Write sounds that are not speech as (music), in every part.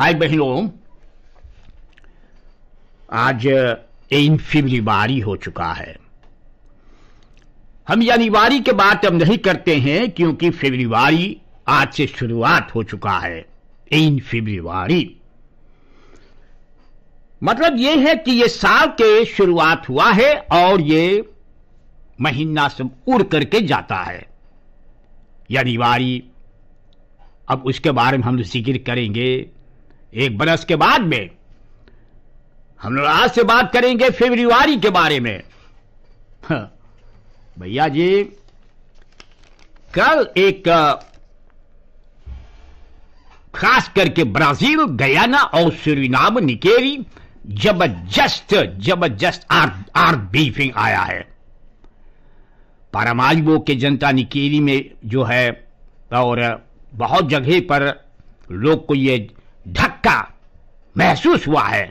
भाई बहनों आज इन फिब्रिवारी हो चुका है हम यानीवारी के बात अब नहीं करते हैं क्योंकि फिब्रिवारी आज से शुरुआत हो चुका है इन फिब्रिवारी मतलब यह है कि यह साल के शुरुआत हुआ है और ये महीना सब उड़ करके जाता है वारी अब उसके बारे में हम जिक्र करेंगे एक बरस के बाद में हम लोग आज से बात करेंगे फेब्रुआरी के बारे में हाँ। भैया जी कल एक खास करके ब्राजील गयाना और सुरीनाम निकेरी जबरदस्त जबरदस्त आर ब्रीफिंग बीफिंग आया है पारामाइबो के जनता निकेरी में जो है और बहुत जगह पर लोग को ये धक्का महसूस हुआ है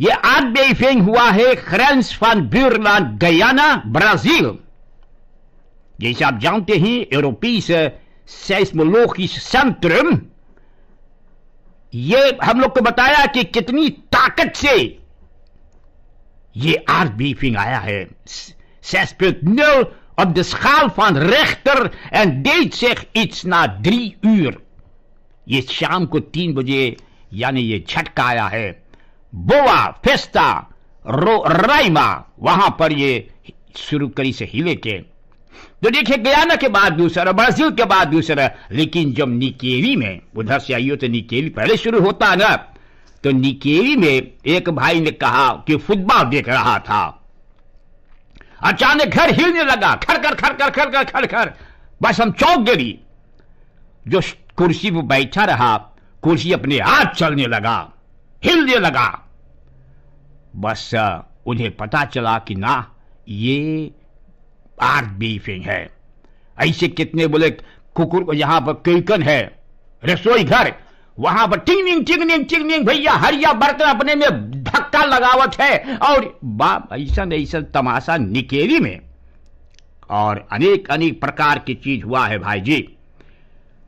ये आगबेफिंग हुआ है ख्रेंस फन ब्यूरलैंड गयाना ब्राजील जैसे आप जानते हैं यूरोपीय सेस्मोलॉजिस सेंट्रम ये हम लोग को बताया कि कितनी ताकत से आया है सेस ja, 6.0 op de schaal van rechter en deed zich iets na drie uur. ये शाम को तीन बजे यानी ये झटका आया है बोवा फेस्ता रो राइमा वहां पर ये शुरू करी से हिले के तो देखिए गयाना के बाद दूसरा ब्राजील के बाद दूसरा लेकिन जब निकेवी में उधर से आइयो तो निकेली पहले शुरू होता ना तो निकेली में एक भाई ने कहा कि फुटबॉल देख रहा था अचानक घर हिलने लगा खड़ खड़ खड़ खड़ खड़ खड़ खड़ बस हम चौंक गई जो कुर्सी पर बैठा रहा कुर्सी अपने आप चलने लगा हिलने लगा बस उन्हें पता चला कि ना ये आर्ट बीफिंग है ऐसे कितने बोले कुकुर को यहां पर किलकन है रसोई घर वहां पर टिंगनिंग टिंगनिंग टिंगनिंग भैया हरिया बर्तन अपने में धक्का लगावट है और बाप ऐसा ऐसा तमाशा निकेरी में और अनेक अनेक प्रकार की चीज हुआ है भाई जी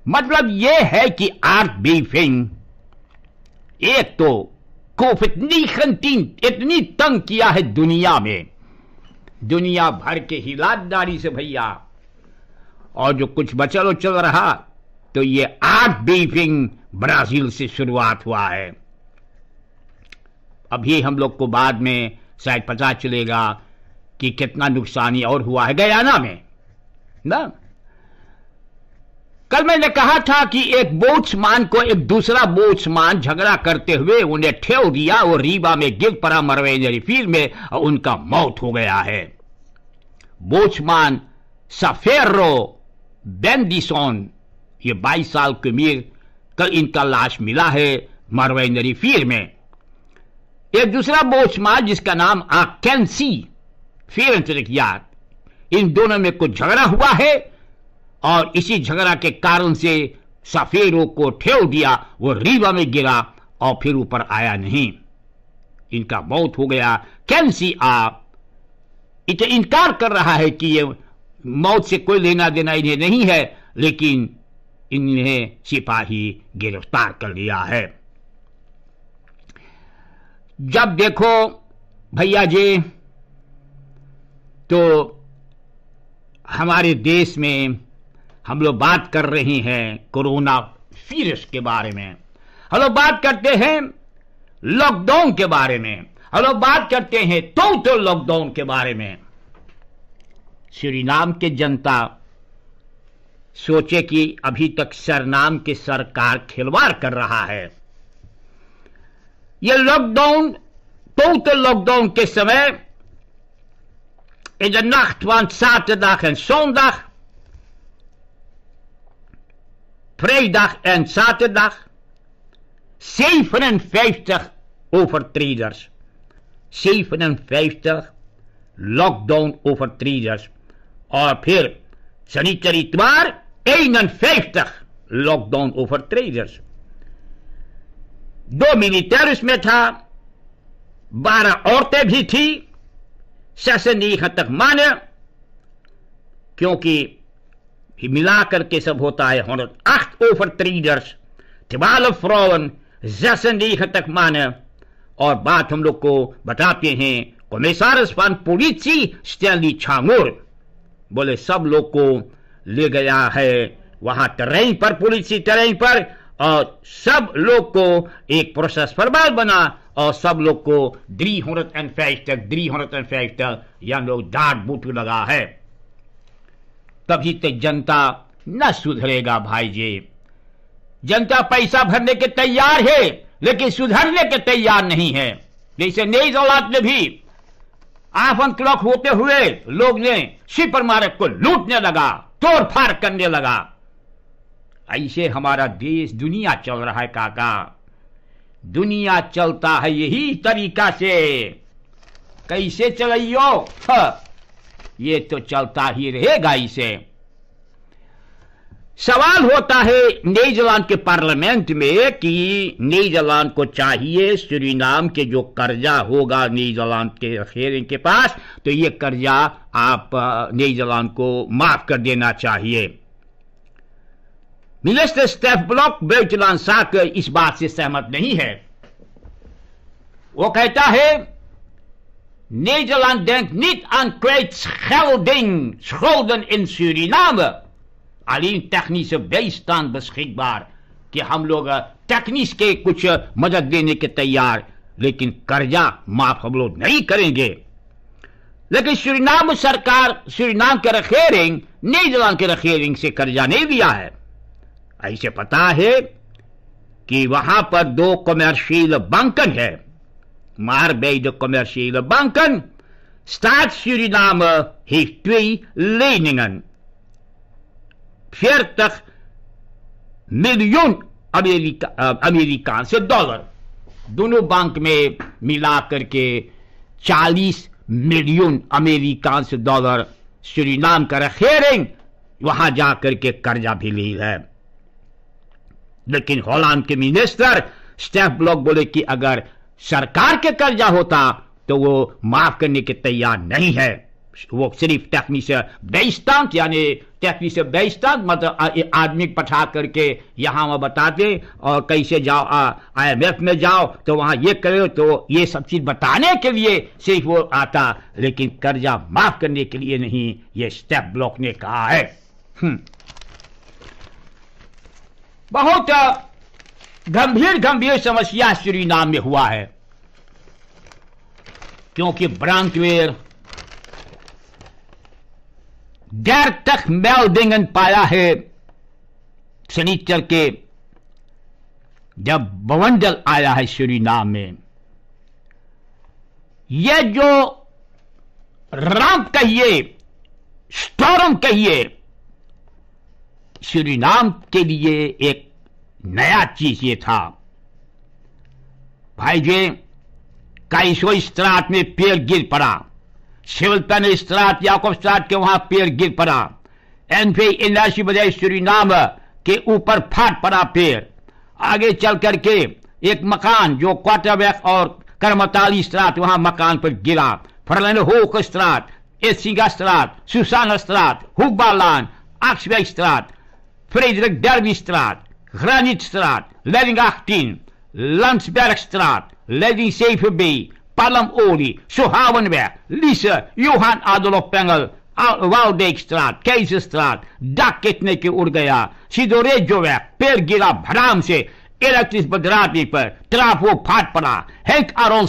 मतलब ये है कि आर्ट बीफिंग एक तो कोफ इतनी खंटीन इतनी तंग किया है दुनिया में दुनिया भर के हिलादारी से भैया और जो कुछ बचल चल रहा तो ये आर्ट बीफिंग ब्राजील से शुरुआत हुआ है अभी हम लोग को बाद में शायद पता चलेगा कि कितना नुकसानी और हुआ है गयाना में ना कल मैंने कहा था कि एक बोट्समान को एक दूसरा बोट्समान झगड़ा करते हुए उन्हें ठेव दिया और रीवा में गिर पड़ा मरवेजरी फील्ड में और उनका मौत हो गया है बोट्समान सफेरो बेंडिसोन ये 22 साल के मीर कल इनका लाश मिला है मरवे फील्ड में एक दूसरा बोचमान जिसका नाम आकेंसी फिर याद इन दोनों में कुछ झगड़ा हुआ है और इसी झगड़ा के कारण से सफेरों को ठेव दिया वो रीवा में गिरा और फिर ऊपर आया नहीं इनका मौत हो गया कैन सी आप इतने इनकार कर रहा है कि ये मौत से कोई लेना देना इन्हें नहीं है लेकिन इन्हें सिपाही गिरफ्तार कर लिया है जब देखो भैया जी तो हमारे देश में हम लोग बात कर रहे हैं कोरोना वायरस के बारे में हम लोग बात करते हैं लॉकडाउन के बारे में हम लोग बात करते हैं तो तो लॉकडाउन के बारे में श्री नाम के जनता सोचे कि अभी तक सरनाम की सरकार खिलवाड़ कर रहा है यह लॉकडाउन तो तो लॉकडाउन के समय in सात दाख van zaterdag vrijdag en zaterdag 57 overtreders. 57 lockdown overtreders. Op hier sanitaire waar 51 lockdown overtreders. Do मिलिटरी met haar waren औरतें भी mannen. सेशन मिलाकर करके सब होता है 108 overtreders, 12 vrouwen, 96 mannen. और बात हम लोग को बताते हैं कमिश्नर पान पुलिसी स्टैनली छांगोर बोले सब लोग को ले गया है वहां ट्रेन पर पुलिसी ट्रेन पर और सब लोग को एक प्रोसेस फरबाल बना और सब लोग को द्री हंड्रेड एंड फाइव तक हंड्रेड एंड फाइव तक यह लोग डाट बूट लगा है तभी तो जनता न सुधरेगा भाई जी जनता पैसा भरने के तैयार है लेकिन सुधरने के तैयार नहीं है जैसे नई दौलत में भी आफ क्लॉक होते हुए लोग ने सुपर मार्केट को लूटने लगा तोड़फाड़ करने लगा ऐसे हमारा देश दुनिया चल रहा है काका दुनिया चलता है यही तरीका से कैसे चलाइयो हाँ। ये तो चलता ही रहेगा इसे सवाल होता है न्यूजीलैंड के पार्लियामेंट में कि न्यूजीलैंड को चाहिए सूरीनाम के जो कर्जा होगा न्यूजीलैंड के शेयरिंग के पास तो ये कर्जा आप न्यूजीलैंड को माफ कर देना चाहिए मिनिस्टर स्टेफ ब्लॉक बेचलान साक इस बात से सहमत नहीं है वो कहता है Nederland denkt niet aan kwijtschelding, schulden in Suriname. Alleen technische bijstand beschikbaar. कि हम लोग टेक्निक्स के कुछ मदद देने के तैयार लेकिन कर्जा माफ हम लोग नहीं करेंगे लेकिन सूरीनाम सरकार सूरीनाम के रखेरिंग नीदरलैंड के रखेरिंग से कर्जा नहीं दिया है ऐसे पता है कि वहां पर दो कमर्शियल बैंकन है Maar bij de commerciële banken staat Suriname heeft twee leningen. 40 miljoen Amerika, uh, Amerikaanse dollar. दोनों बैंक bank mee, के 40 miljoen Amerikaanse dollar. Suriname regering, रखेरेंग वहां जाकर के कर्जा भी ली है minister, Stef Blok, minister Stef Blok सरकार के कर्जा होता तो वो माफ करने के तैयार नहीं है वो सिर्फ टेक्निक से बेस्तांत यानी तकनीक से बेस्तांत मतलब आदमी पठा करके यहां वहाँ बताते और कैसे जाओ आईएमएफ में जाओ तो वहां ये करो तो ये सब चीज़ बताने के लिए सिर्फ वो आता लेकिन कर्जा माफ करने के लिए नहीं ये स्टेप ब्लॉक ने कहा है हम्म। बहुत गंभीर गंभीर समस्या श्री नाम में हुआ है क्योंकि ब्रांकवेर गैर तक मैवदिंगन पाया है शनिचर के जब बवंडल आया है श्री नाम में यह जो राम कहिए स्टोरम कहिए श्री नाम के लिए एक नया चीज ये था भाई भाईजे काइशो इस्तरात में पेड़ गिर पड़ा शिवलतन इस्तरात याकूब स्त्रात के वहां पेड़ गिर पड़ा एन पे इंदाशी बजाय श्री नाम के ऊपर फाट पड़ा पेड़ आगे चल करके एक मकान जो क्वार्टरबैक और कर्मताली स्त्रात वहां मकान पर गिरा फरलन होक स्त्रात एसिगा स्त्रात सुसान स्त्रात हुब्बालान आक्सबैक स्त्रात फ्रेडरिक डर्वी स्त्रात Granitstraat, leiding 18, Landsbergstraat, leiding 7B, Palamoli, Sohavenweg, Liese, Johan Adolf Pengel, Waaldeekstraat, Keizerstraat, Urgaya, Urgea, Sidoregoweg, Pergira, Bramse. 195 trafók pátpana, Henk Aron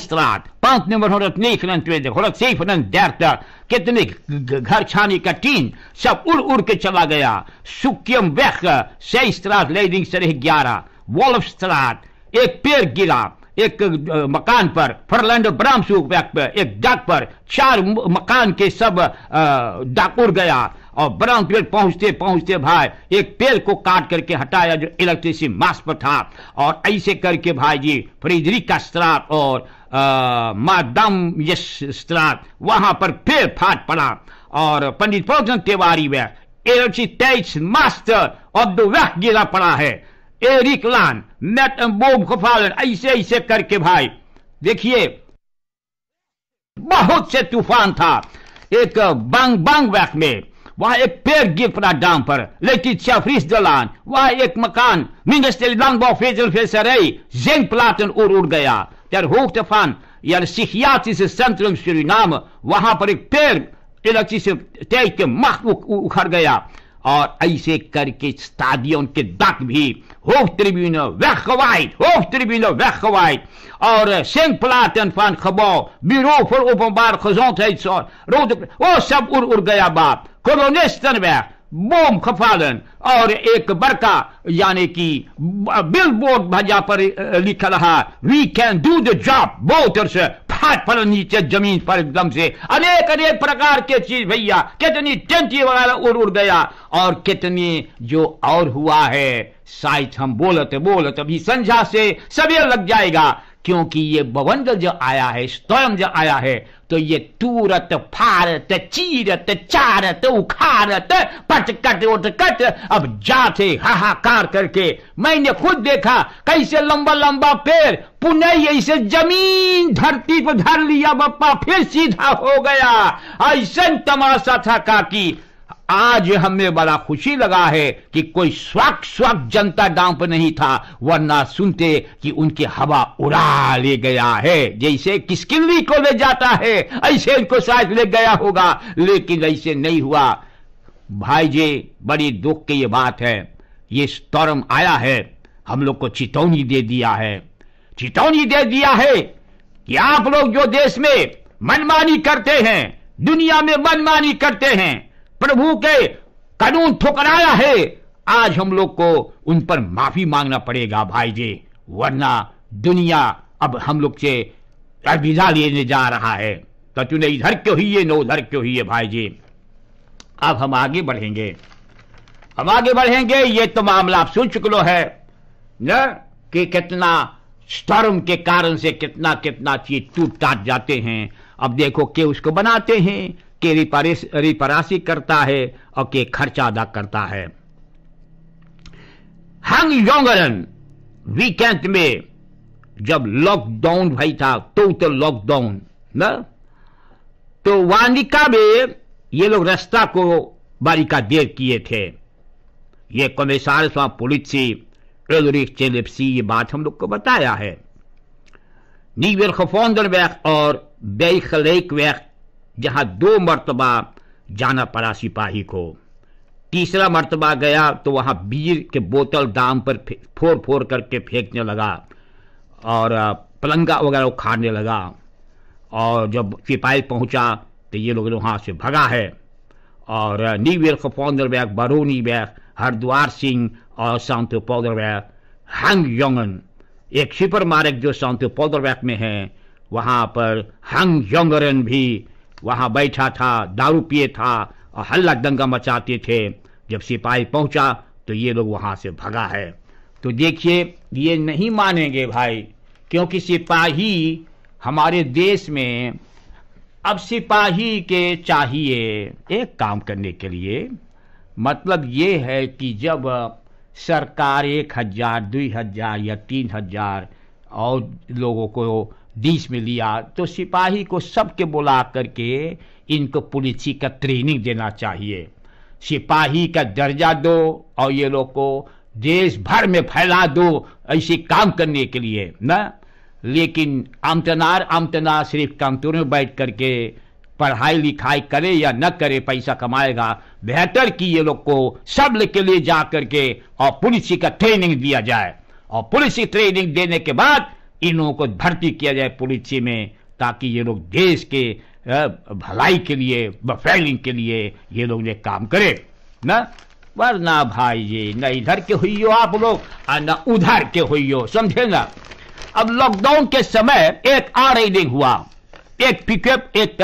pand nummer 129, 137, कितने घर छाने का टीन सब उड़ उड़ के चला गया सुक्यम वेख सही स्त्रात लेडिंग से ग्यारह वॉल्फ एक पेड़ गिरा एक मकान पर फर्लैंड ब्राम्स पर एक डाक पर चार मकान के सब डाकुर गया और ब्राउन पेड़ पहुंचते पहुंचते भाई एक पेड़ को काट करके हटाया जो इलेक्ट्रिसिटी मास पर था और ऐसे करके भाई जी फ्रिजरी का श्राप और मादम यश श्राप वहां पर फिर फाट पड़ा और पंडित प्रोजन तिवारी में इलेक्ट्रिक तेईस मास्टर और दो वह गिरा पड़ा है एरिक लान मैट बोब ऐसे ऐसे करके भाई देखिए बहुत से तूफान था एक बंग बंग वैक में Waar ik per gif naar damper. Letitia Vries de laan. Waar ik me kan. Ministerie Landbouw, Visserij. Zinkplaten Oerurgaya. Ter hoogte van je psychiatrische centrum Suriname. Waar heb ik per elektrische tijdje macht ook Oergaya. और ऐसे करके तादिया उनके tribune, भी hoog tribune weggewaaid. Hoofdtribune weggewaaid. Our zinkplaten van gebouw. Bureau voor openbare gezondheidszorg. Rode... Osab ur Urgayabab. Kolonisten weg. बोम खफालन और एक बरका यानी कि बिल बोर्ड भजा पर लिखा रहा we can do the job बोटर्स फाट पर नीचे जमीन पर एकदम से अनेक अनेक प्रकार के चीज भैया कितनी टेंटी वगैरह उड़ उड़ गया और कितनी जो और हुआ है साइज हम बोलते बोलते अभी संझा से सवेर लग जाएगा क्योंकि ये भवन जो आया है स्वयं जो आया है तो ये तूरत फारत चीरत चारत उखारत पट कट उठ कट अब जाते हाहाकार करके मैंने खुद देखा कैसे लंबा लंबा पेड़ पुनः ऐसे जमीन धरती पर धर लिया बप्पा फिर सीधा हो गया ऐसा तमाशा था काकी आज हमें बड़ा खुशी लगा है कि कोई स्वाक स्वाक जनता डांप नहीं था वरना सुनते कि उनकी हवा उड़ा ले गया है जैसे किसकिली को ले जाता है ऐसे इनको शायद ले गया होगा लेकिन ऐसे नहीं हुआ भाई जी बड़ी दुख की ये बात है ये स्टॉर्म आया है हम लोग को चेतौनी दे दिया है चेतौनी दे दिया है कि आप लोग जो देश में मनमानी करते हैं दुनिया में मनमानी करते हैं प्रभु के कानून ठुकराया है आज हम लोग को उन पर माफी मांगना पड़ेगा भाई जी वरना दुनिया अब हम लोग से अलविदा लेने जा रहा है तो तूने इधर क्यों ही है न उधर क्यों ही है भाई जी अब हम आगे बढ़ेंगे हम आगे बढ़ेंगे ये तो मामला आप सुन चुकलो है न कि कितना स्टर्म के कारण से कितना कितना चीज टूट टाट जाते हैं अब देखो के उसको बनाते हैं के रिपरासी करता है और के खर्चा अदा करता है हंग योंगरन वीकेंड में जब लॉकडाउन भाई था तो तो लॉकडाउन ना तो वानिका में ये लोग रास्ता को बारीका देर किए थे ये कमिश्नर साहब पुलिस एलरिक चेलेप्सी ये बात हम लोग को बताया है niet खफोंदर gevonden और बेखलेक bijgelijk जहां दो मर्तबा जाना पड़ा सिपाही को तीसरा मर्तबा गया तो वहां बीर के बोतल दाम पर फोर फोर करके फेंकने लगा और पलंगा वगैरह उखाड़ने लगा और जब सिपाही पहुंचा तो ये लोग वहां से भगा है और नीवेर पौधर बैग बरोनी बैग हरिद्वार सिंह और सांतो पौधर बैग हंग योंगन एक सुपर मार्ग जो सांतो पौधर बैग में है वहां पर हंग योंगरन भी वहां बैठा था दारू पिए था और हल्ला दंगा मचाते थे जब सिपाही पहुंचा तो ये लोग वहां से भगा है तो देखिए ये नहीं मानेंगे भाई क्योंकि सिपाही हमारे देश में अब सिपाही के चाहिए एक काम करने के लिए मतलब ये है कि जब सरकार एक हज़ार दुई हज़ार या तीन हज़ार और लोगों को बीच में लिया तो सिपाही को सबके बुला करके इनको पुलिसी का ट्रेनिंग देना चाहिए सिपाही का दर्जा दो और ये लोग को देश भर में फैला दो ऐसे काम करने के लिए ना लेकिन आमतनार आमतनार सिर्फ कंतूर में बैठ करके पढ़ाई लिखाई करे या न करे पैसा कमाएगा बेहतर कि ये लोग को सब के लिए जा करके और पुलिस का ट्रेनिंग दिया जाए और पुलिस की ट्रेनिंग देने के बाद इन लोगों को भर्ती किया जाए पुलिस में ताकि ये लोग देश के भलाई के लिए बफेलिंग के लिए ये लोग ये काम करे ना वरना भाई जी न इधर के हुई हो आप लोग और न उधर के हुई हो समझे ना अब लॉकडाउन के समय एक आर रेडिंग हुआ एक पिकअप एक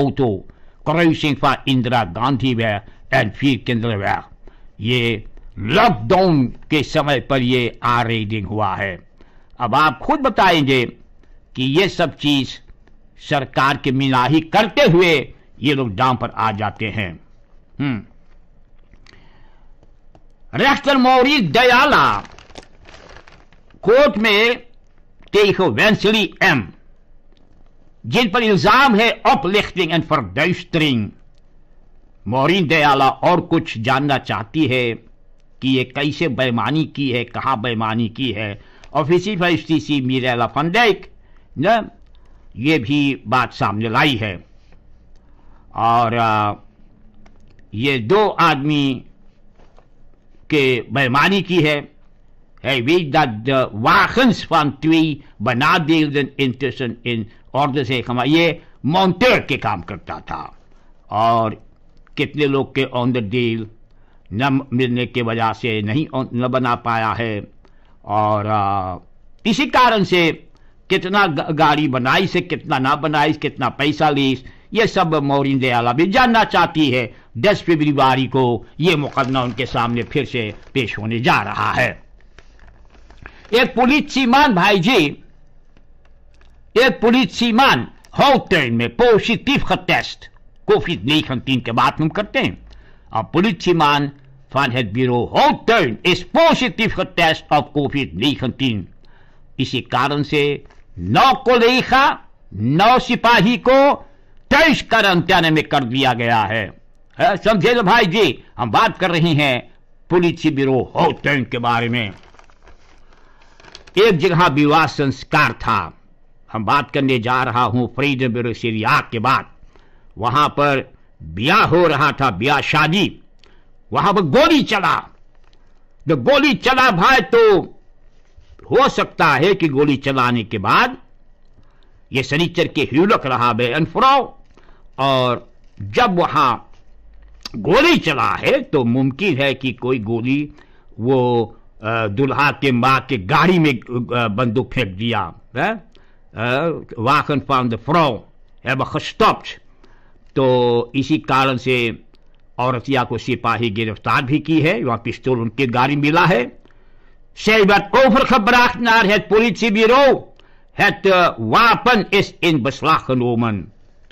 ऑटो करण सिंह पा इंदिरा गांधी व्या एंड फिर केंद्र व्या ये लॉकडाउन के समय पर ये आर रेडिंग हुआ है अब आप खुद बताएंगे कि ये सब चीज सरकार के मिलाही करते हुए ये लोग डाम पर आ जाते हैं हम्म। रेस्टर मौरी दयाला कोर्ट में टेक वेंसली एम जिन पर इल्जाम है अपलिफ्टिंग एंड फॉरडस्टरिंग मौरी दयाला और कुछ जानना चाहती है कि ये कैसे बेमानी की है कहा बेमानी की है ऑफिसी फाइव पर सी मीरेला फंडेक ने ये भी बात सामने लाई है और ये दो आदमी के बेमानी की है Hij weet dat de wagens van twee benadeelden intussen in orde zijn gemaakt. ये मोन्टर के काम करता था और कितने लोग के ऑन द डील न मिलने के वजह से नहीं न बना पाया है और आ, इसी कारण से कितना गाड़ी बनाई से कितना ना बनाई कितना पैसा लीस ये सब मोरिन दयाला भी जानना चाहती है दस फेब्रुवारी को ये मुकदमा उनके सामने फिर से पेश होने जा रहा है एक पुलिस सीमान भाई जी एक पुलिस सीमान हॉटल में पॉजिटिव का टेस्ट कोविड नहीं हम तीन के बात हम करते हैं और पुलिस सीमान van het bureau Holtuin is positief getest op COVID-19. इसी कारण से नौ कोलेखा नौ सिपाही को तेईस करंत्याने में कर दिया गया है समझे लो भाई जी हम बात कर रहे हैं पुलिस ब्यूरो होटल के बारे में एक जगह विवाह संस्कार था हम बात करने जा रहा हूं फरीद ब्यूरो सीरिया के बाद वहां पर ब्याह हो रहा था ब्याह शादी वहां पर गोली चला जब गोली चला भाई तो हो सकता है कि गोली चलाने के बाद ये शनिचर के ह्यूलक रहा बे अनफुराव और जब वहां गोली चला है तो मुमकिन है कि कोई गोली वो दुल्हा के माँ के गाड़ी में बंदूक फेंक दिया है वाहन फॉर्म द फ्रॉ है तो इसी कारण से औरतिया को सिपाही गिरफ्तार भी की है वहां पिस्तौल उनकी गाड़ी मिला है तो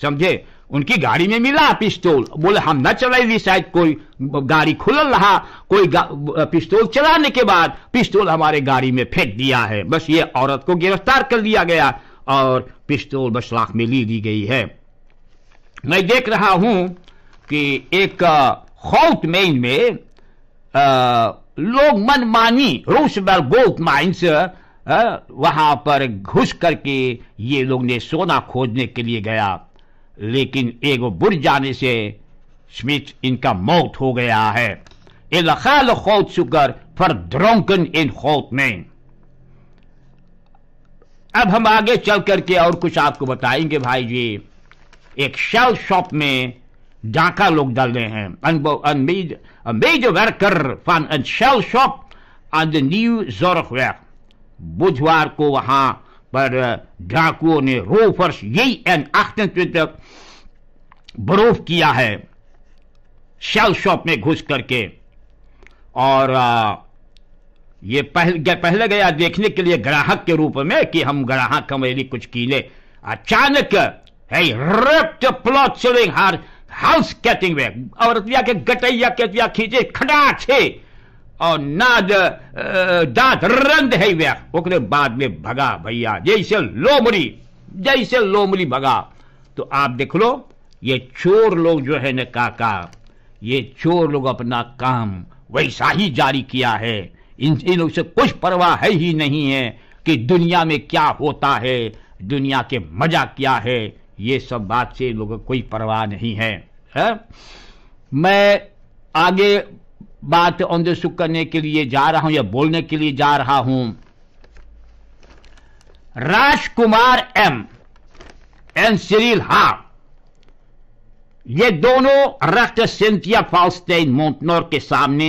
समझे उनकी गाड़ी में मिला पिस्तौल बोले हम न चलाएगी शायद कोई गाड़ी खुलल रहा कोई पिस्तौल चलाने के बाद पिस्तौल हमारे गाड़ी में फेंक दिया है बस ये औरत को गिरफ्तार कर लिया गया और पिस्तौल बसलाख में ली दी गई है मैं देख रहा हूं कि एक खौत मेन में आ, लोग मनमानी रूस बोथ माइंस वहां पर घुस करके ये लोग ने सोना खोजने के लिए गया लेकिन एक बुर जाने से स्मिथ इनका मौत हो गया है इलाखाल खौत सुकर इन खौत में अब हम आगे चल करके और कुछ आपको बताएंगे भाई जी एक शेल शॉप में डाका लोग डाल रहे हैं मेजर वर्कर फन एंड शेल शॉप ऑन द न्यू जोरख बुधवार को वहां पर uh, डाकुओं ने रोफर्स यही एंड आठ बरोफ किया है शेल शॉप में घुस करके और uh, ये पहले पहले गया देखने के लिए ग्राहक के रूप में कि हम ग्राहक हम कुछ की ले अचानक है प्लॉट सेलिंग हार हाउस कैटिंग में औरतिया के गटैया केतिया खींचे खड़ा छे और नाद दांत रंद है वे ओकरे बाद में भगा भैया जैसे लोमड़ी जैसे लोमड़ी भगा तो आप देख लो ये चोर लोग जो है न काका ये चोर लोग अपना काम वैसा ही जारी किया है इन इन लोग से कुछ परवाह है ही नहीं है कि दुनिया में क्या होता है दुनिया के मजा क्या है ये सब बात से लोगों को कोई परवाह नहीं है, है? मैं आगे बात अंधसुख करने के लिए जा रहा हूं या बोलने के लिए जा रहा हूं राजकुमार एम एन सिरिल हा ये दोनों रक्त सिंथिया फाउस्टेन मोन्टनोर के सामने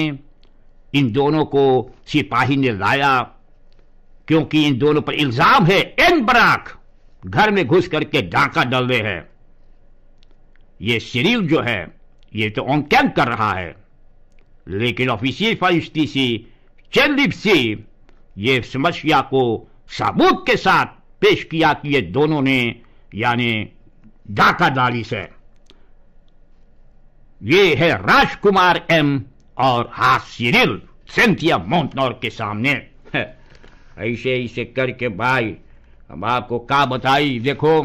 इन दोनों को सिपाही ने लाया क्योंकि इन दोनों पर इल्जाम है एन बराक घर में घुस करके डांका डाल रहे हैं ये शरीर जो है ये तो ऑन कैंप कर रहा है लेकिन ऑफिसियल फरिश्ती सी चंदीप सी ये समस्या को सबूत के साथ पेश किया कि ये दोनों ने यानी डाका डाली से ये है राजकुमार एम और हासिरिल सेंथिया मोन्टनोर के सामने (laughs) ऐसे ऐसे करके भाई हम आपको का बताई देखो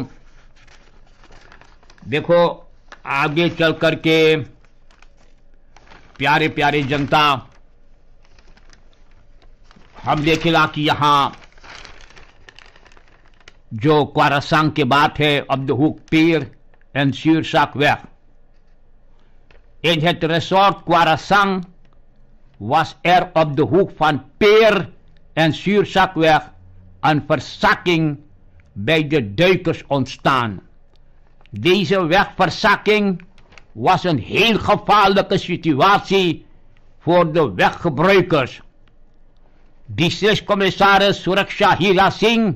देखो आगे चल करके प्यारे प्यारे जनता हम देखेगा कि यहां जो क्वारसांग के बात है अब द हुक पीर एंड शीर शाक वेफ in het resort वॉस एयर ऑफ द हुक hoek van एंड en शाक weg Een verzakking bij de duikers ontstaan. Deze wegverzakking was een heel gevaarlijke situatie voor de weggebruikers. Districtcommissaris Suraksha commissaris Singh, Hirasing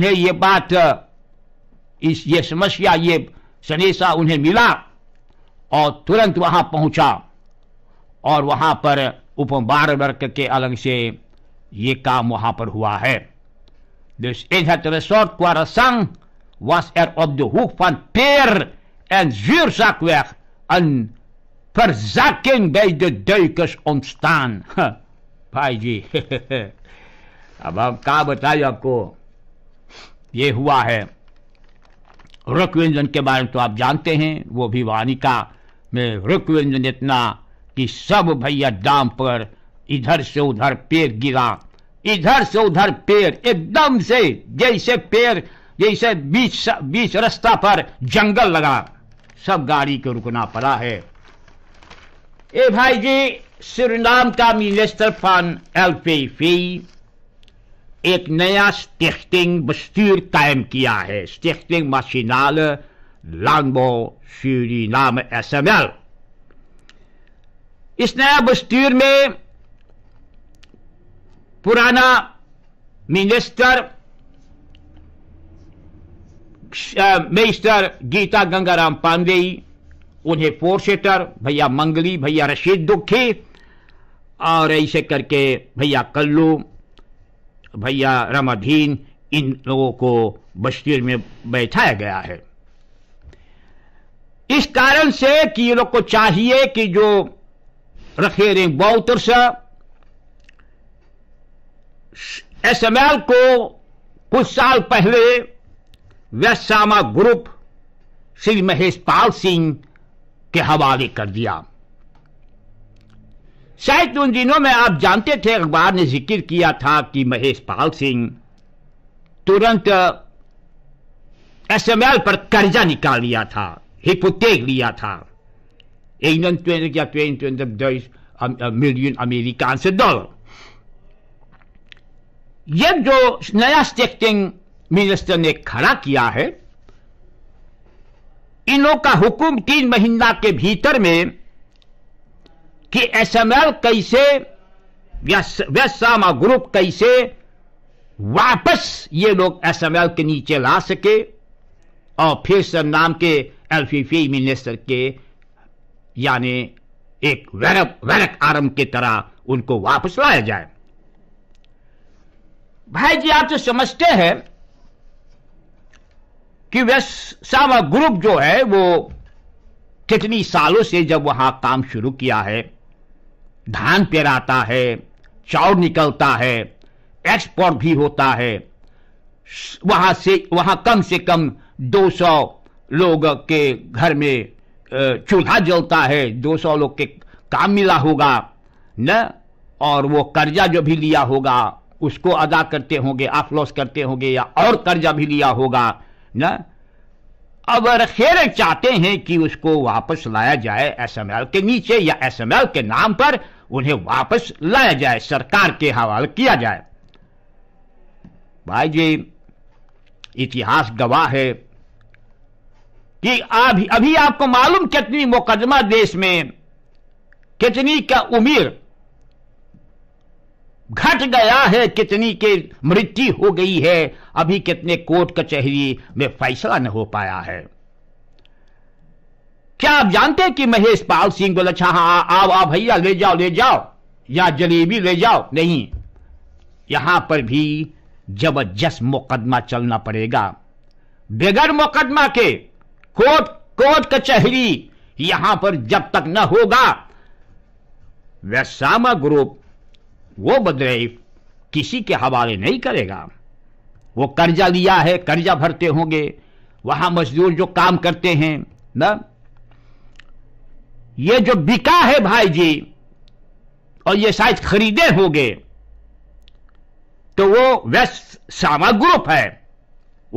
ये je is is समस्या ये सनेसा उन्हें मिला और तुरंत वहां पहुंचा और वहां पर उपबार werken के अलग ये काम वहां पर हुआ है दिस इज रिसोर्ट क्वार वॉस एर ऑफ द हुक फन एंड जीर साक जाकिंग बेज भाई जी अब हम कहा बताए आपको ये हुआ है रुक व्यंजन के बारे में तो आप जानते हैं वो भी वानिका में रुक व्यंजन इतना कि सब भैया दाम पर इधर से उधर पेड़ गिरा इधर से उधर पेड़ एकदम से जैसे पेड़ जैसे बीच बीच रास्ता पर जंगल लगा सब गाड़ी को रुकना पड़ा है ए भाई जी सुरनाम का मिनिस्टर फन एल एक नया स्टेक्टिंग बस्तीर कायम किया है स्टेक्टिंग मशीनाल लांगबो नाम एस एम एल इस नया बस्तीर में पुराना मिनिस्टर मिनिस्टर गीता गंगाराम पांडे उन्हें पोर्सेटर भैया मंगली भैया रशीद दुखी और ऐसे करके भैया कल्लू भैया रमाधीन इन लोगों को बस्ती में बैठाया गया है इस कारण से कि ये लोग को चाहिए कि जो रखेरें बहुत एस एम एल को कुछ साल पहले वैश्यामा ग्रुप श्री महेश पाल सिंह के हवाले कर दिया शायद उन दिनों में आप जानते थे अखबार ने जिक्र किया था कि महेश पाल सिंह तुरंत एसएमएल पर कर्जा निकाल लिया था हिपोटेक लिया था एक ट्वेंट या ट्वेंटी मिलियन अमेरिकन से डॉलर ये जो नया स्टेटिंग मिनिस्टर ने खड़ा किया है इनों का हुक्म तीन महीना के भीतर में कि एसएमएल कैसे व्यसामा ग्रुप कैसे वापस ये लोग एसएमएल के नीचे ला सके और फिर से नाम के एलफीफी मिनिस्टर के यानी एक वैरक वैरक आरम की तरह उनको वापस लाया जाए भाई जी आप जो समझते हैं कि वैसा ग्रुप जो है वो कितनी सालों से जब वहां काम शुरू किया है धान पेराता है चाउर निकलता है एक्सपोर्ट भी होता है वहां से वहां कम से कम 200 लोग के घर में चूल्हा जलता है 200 लोग के काम मिला होगा न और वो कर्जा जो भी लिया होगा उसको अदा करते होंगे लॉस करते होंगे या और कर्जा भी लिया होगा ना अब खैर चाहते हैं कि उसको वापस लाया जाए एसएमएल के नीचे या एसएमएल के नाम पर उन्हें वापस लाया जाए सरकार के हवाले किया जाए भाई जी इतिहास गवाह है कि अभी अभी आपको मालूम कितनी मुकदमा देश में कितनी का उम्र घट गया है कितनी के मृत्यु हो गई है अभी कितने कोर्ट कचहरी में फैसला न हो पाया है क्या आप जानते हैं कि महेश पाल सिंह बोला अच्छा हाँ आओ आ भैया ले जाओ ले जाओ या जलेबी ले जाओ नहीं यहां पर भी जबरदस्त मुकदमा चलना पड़ेगा बेगर मुकदमा के कोर्ट कोर्ट कचहरी यहां पर जब तक न होगा वैसामा ग्रुप वो बदरे किसी के हवाले नहीं करेगा वो कर्जा लिया है कर्जा भरते होंगे वहां मजदूर जो काम करते हैं ना ये जो बिका है भाई जी और ये शायद खरीदे होंगे तो वो वेस्ट सामा ग्रुप है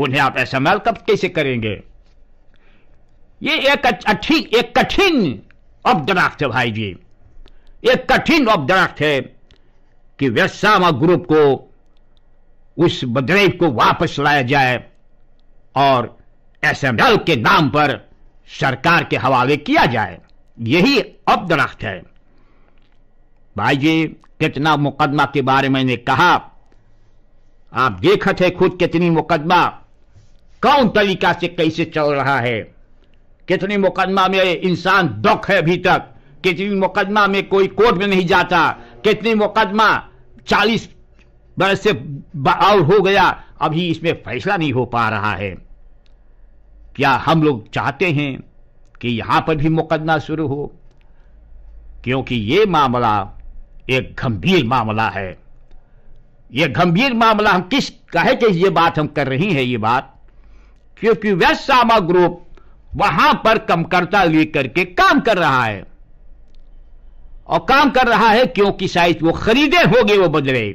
उन्हें आप ऐसा मैल कब कैसे करेंगे ये एक अच्छी एक कठिन दराख्त है भाई जी एक कठिन दराख्त है कि व्यवसामा ग्रुप को उस बद्रेव को वापस लाया जाए और एसएमएल के नाम पर सरकार के हवाले किया जाए यही अब दरख्त है भाई जी कितना मुकदमा के बारे में मैंने कहा आप देखते हैं खुद कितनी मुकदमा कौन तरीका से कैसे चल रहा है कितनी मुकदमा में इंसान दुख है अभी तक कितनी मुकदमा में कोई कोर्ट में नहीं जाता कितनी मुकदमा चालीस बरस से और हो गया अभी इसमें फैसला नहीं हो पा रहा है क्या हम लोग चाहते हैं कि यहां पर भी मुकदमा शुरू हो क्योंकि यह मामला एक गंभीर मामला है यह गंभीर मामला हम किस कहे के ये बात हम कर रही है ये बात क्योंकि वैश्यामा ग्रुप वहां पर कमकर्ता लेकर के काम कर रहा है और काम कर रहा है क्योंकि शायद वो खरीदे गए वो बदले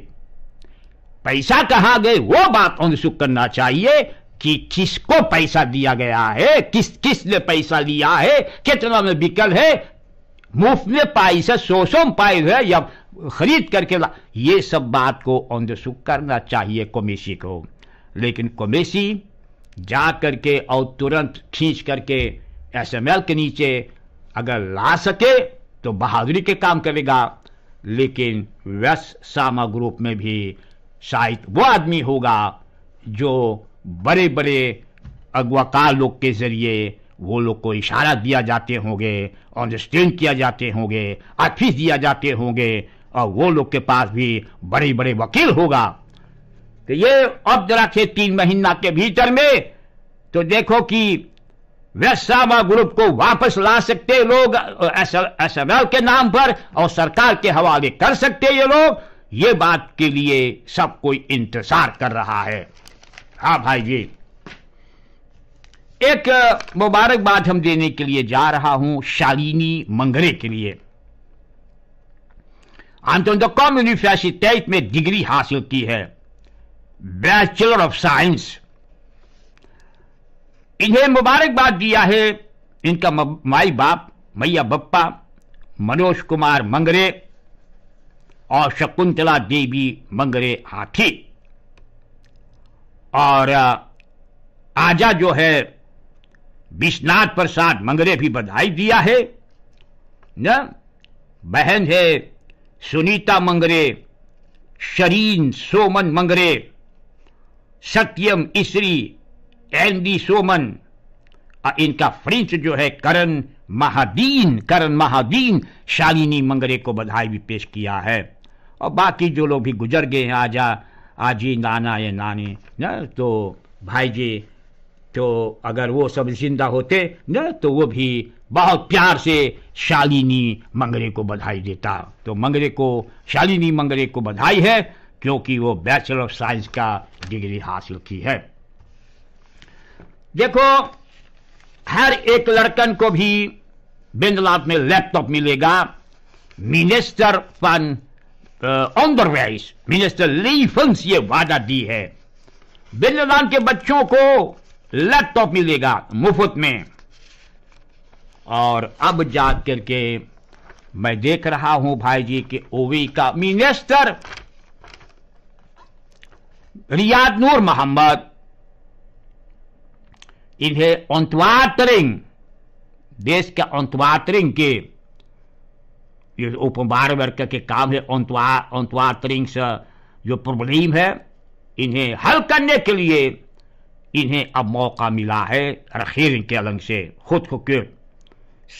पैसा कहा गए वो बात अनुसुख करना चाहिए कि किसको पैसा दिया गया है किस किसने पैसा लिया है कितना में बिकल है मुफ्त में पाई से सौ सौ पाई है या खरीद करके ला ये सब बात को सुख करना चाहिए कोमेसी को लेकिन कोमेसी जा करके और तुरंत खींच करके एस एम एल के नीचे अगर ला सके तो बहादुरी के काम करेगा लेकिन व्यस्त सामा ग्रुप में भी शायद वो आदमी होगा जो बड़े बड़े अगवाकार लोग के जरिए वो लोग को इशारा दिया जाते होंगे अंडरस्टैंड किया जाते होंगे आफिस दिया जाते होंगे और वो लोग के पास भी बड़े बड़े वकील होगा तो ये अब जरा थे तीन महीना के भीतर में तो देखो कि वैसावा ग्रुप को वापस ला सकते लोग एस एल के नाम पर और सरकार के हवाले कर सकते ये लोग ये बात के लिए सब कोई इंतजार कर रहा है हा भाई जी एक मुबारकबाद हम देने के लिए जा रहा हूं शालिनी मंगरे के लिए आंतोन कॉम यूनिवर्सिटी में डिग्री हासिल की है बैचलर ऑफ साइंस इन्हें मुबारकबाद दिया है इनका माई बाप मैया बप्पा मनोज कुमार मंगरे और शकुंतला देवी मंगरे हाथी और आजा जो है विश्वनाथ प्रसाद मंगरे भी बधाई दिया है न बहन है सुनीता मंगरे शरीन सोमन मंगरे सत्यम इसरी सोमन इनका फ्रेंच जो है करण महादीन करण महादीन शालिनी मंगरे को बधाई भी पेश किया है और बाकी जो लोग भी गुजर गए हैं आजा आजी नाना ये नानी ना तो भाई जी तो अगर वो सब जिंदा होते ना तो वो भी बहुत प्यार से शालिनी मंगरे को बधाई देता तो मंगरे को शालिनी मंगरे को बधाई है क्योंकि वो बैचलर ऑफ साइंस का डिग्री हासिल की है देखो हर एक लड़कन को भी बेंदलात में लैपटॉप मिलेगा मिनिस्टर फन ऑनवाइस मिनिस्टर ली फंस ये वादा दी है बेंदलान के बच्चों को लैपटॉप मिलेगा मुफ्त में और अब जा करके मैं देख रहा हूं भाई जी के ओवी का मिनिस्टर रियाद नूर मोहम्मद 이제 अंतवातरिंग देश के अंतवातरिंग के ये उपमार वर्ग के काम है ontwa से जो प्रॉब्लम है इन्हें हल करने के लिए इन्हें अब मौका मिला है रखीर के अलंग से खुद को क्यों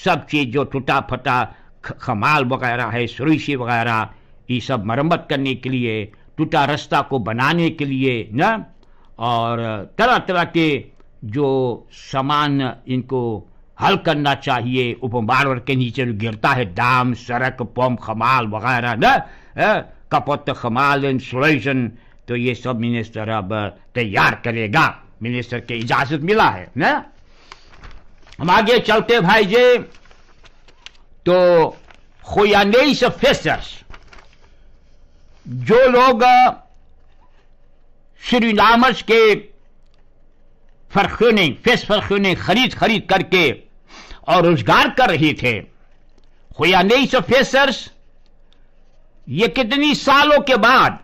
सब चीज़ जो टूटा फटा खमाल वगैरह है सुरुशी वगैरह ये सब मरम्मत करने के लिए टूटा रास्ता को बनाने के लिए न और तरह तरह के जो सामान इनको हल करना चाहिए उपमार्वर के नीचे गिरता है दाम सड़क पम खमाल वगैरह न कपत खमाल एंड तो ये सब मिनिस्टर अब तैयार करेगा मिनिस्टर के इजाजत मिला है न हम आगे चलते भाई जी तो खुयानेस फेसर्स जो लोग श्री नामस के फरखुनिंग फिस फरखुनिंग खरीद खरीद करके और रोजगार कर रहे थे हुआ नहीं फेसर्स ये कितनी सालों के बाद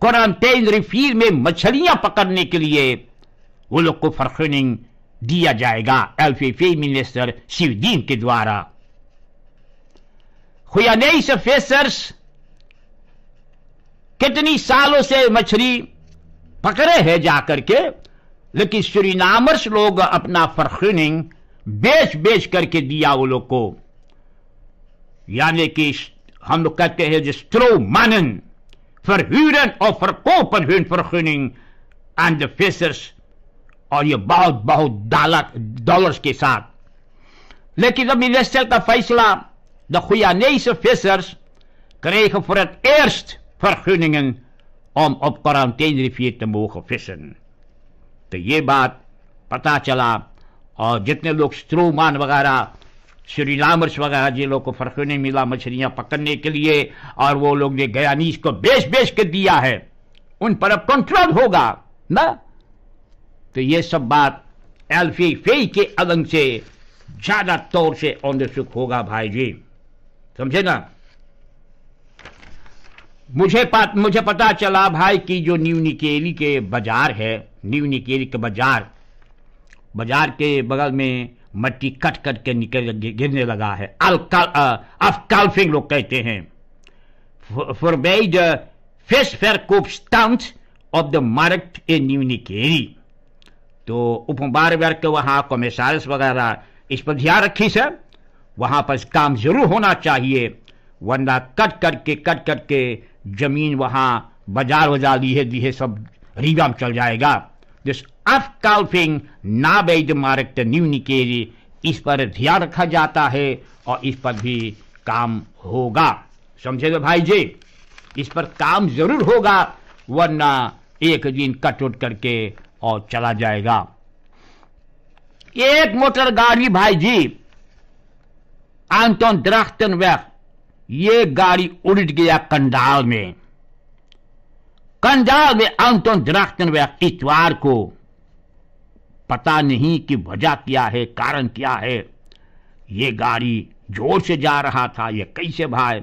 क्वारंटाइन रिफ्यूज में मछलियां पकड़ने के लिए वो लोग को फरखुनिंग दिया जाएगा एलफीफी मिनिस्टर शिवदीन के द्वारा हुआ नहीं फेसर्स कितनी सालों से मछली पकड़े हैं जाकर के लेकिन सुरिनामर्स लोग अपना फर्खनिंग बेच बेच करके दिया वो लोग को यानी कि हम लोग कहते हैं स्ट्रो verhuren of verkopen hun vergunning aan de vissers. और ये बहुत बहुत dollars डॉलर्स के साथ लेकिन जब de Guyanese vissers kregen voor het eerst vergunningen om op rivier te mogen vissen. तो ये बात पता चला और जितने लोग स्त्रोमान वगैरह श्री रामर्स वगैरह जिन लोग को फर्क नहीं मिला मछलियां पकड़ने के लिए और वो लोग ने गयानीस को बेच बेच के दिया है उन पर अब कंट्रोल होगा ना तो ये सब बात एल्फी फेई के अलंग से ज़्यादा तौर से ऑन द सुख होगा भाई जी समझे ना मुझे पत, मुझे पता चला भाई कि जो न्यू निकेली के बाजार है न्यू निकेली के बाजार बाजार के बगल में मट्टी कट कट के निकल गिरने लगा है अफकाल्फिंग लोग कहते हैं फॉरबे द फेस फेयर कोप स्टम्स of the market a new निकेरी तो उपमार वर्ग के वहाँ कॉमेसारस वगैरह इस पर ध्यान रखी सर वहाँ पर काम जरूर होना चाहिए वरना कट करके कट करके जमीन वहां बाजार वजार ली है दी है सब रीवा में चल जाएगा दिस अफकाल्फिंग नावेद न्यू न्यूनिकेरी इस पर ध्यान रखा जाता है और इस पर भी काम होगा समझे तो भाई जी इस पर काम जरूर होगा वरना एक दिन कट उट करके और चला जाएगा एक मोटर गाड़ी भाई जी आंतोन दरख्तन व्यक्त ये गाड़ी उलट गया कंडाल में कंडाल में अंतन दरख्तन व इतवार को पता नहीं कि वजह क्या है कारण क्या है ये गाड़ी जोर से जा रहा था ये कैसे भाई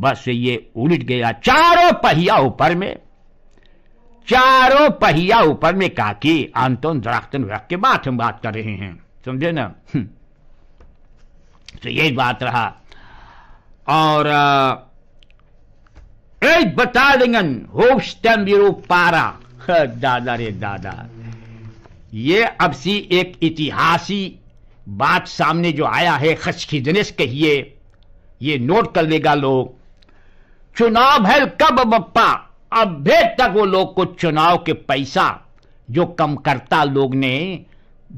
बस ये उलट गया चारों पहिया ऊपर में चारों पहिया ऊपर में काकी आंतोन दराख्तन व्यक्त के बात हम बात कर रहे हैं समझे ना हम्म। तो ये बात रहा और एक बटालिंगन होस्टम ब्यूरो पारा हाँ, दादा रे दादा ये अब सी एक इतिहासी बात सामने जो आया है जनेश कहिए ये नोट कर लेगा लोग चुनाव है कब बप्पा अभी तक वो लोग को चुनाव के पैसा जो कम करता लोग ने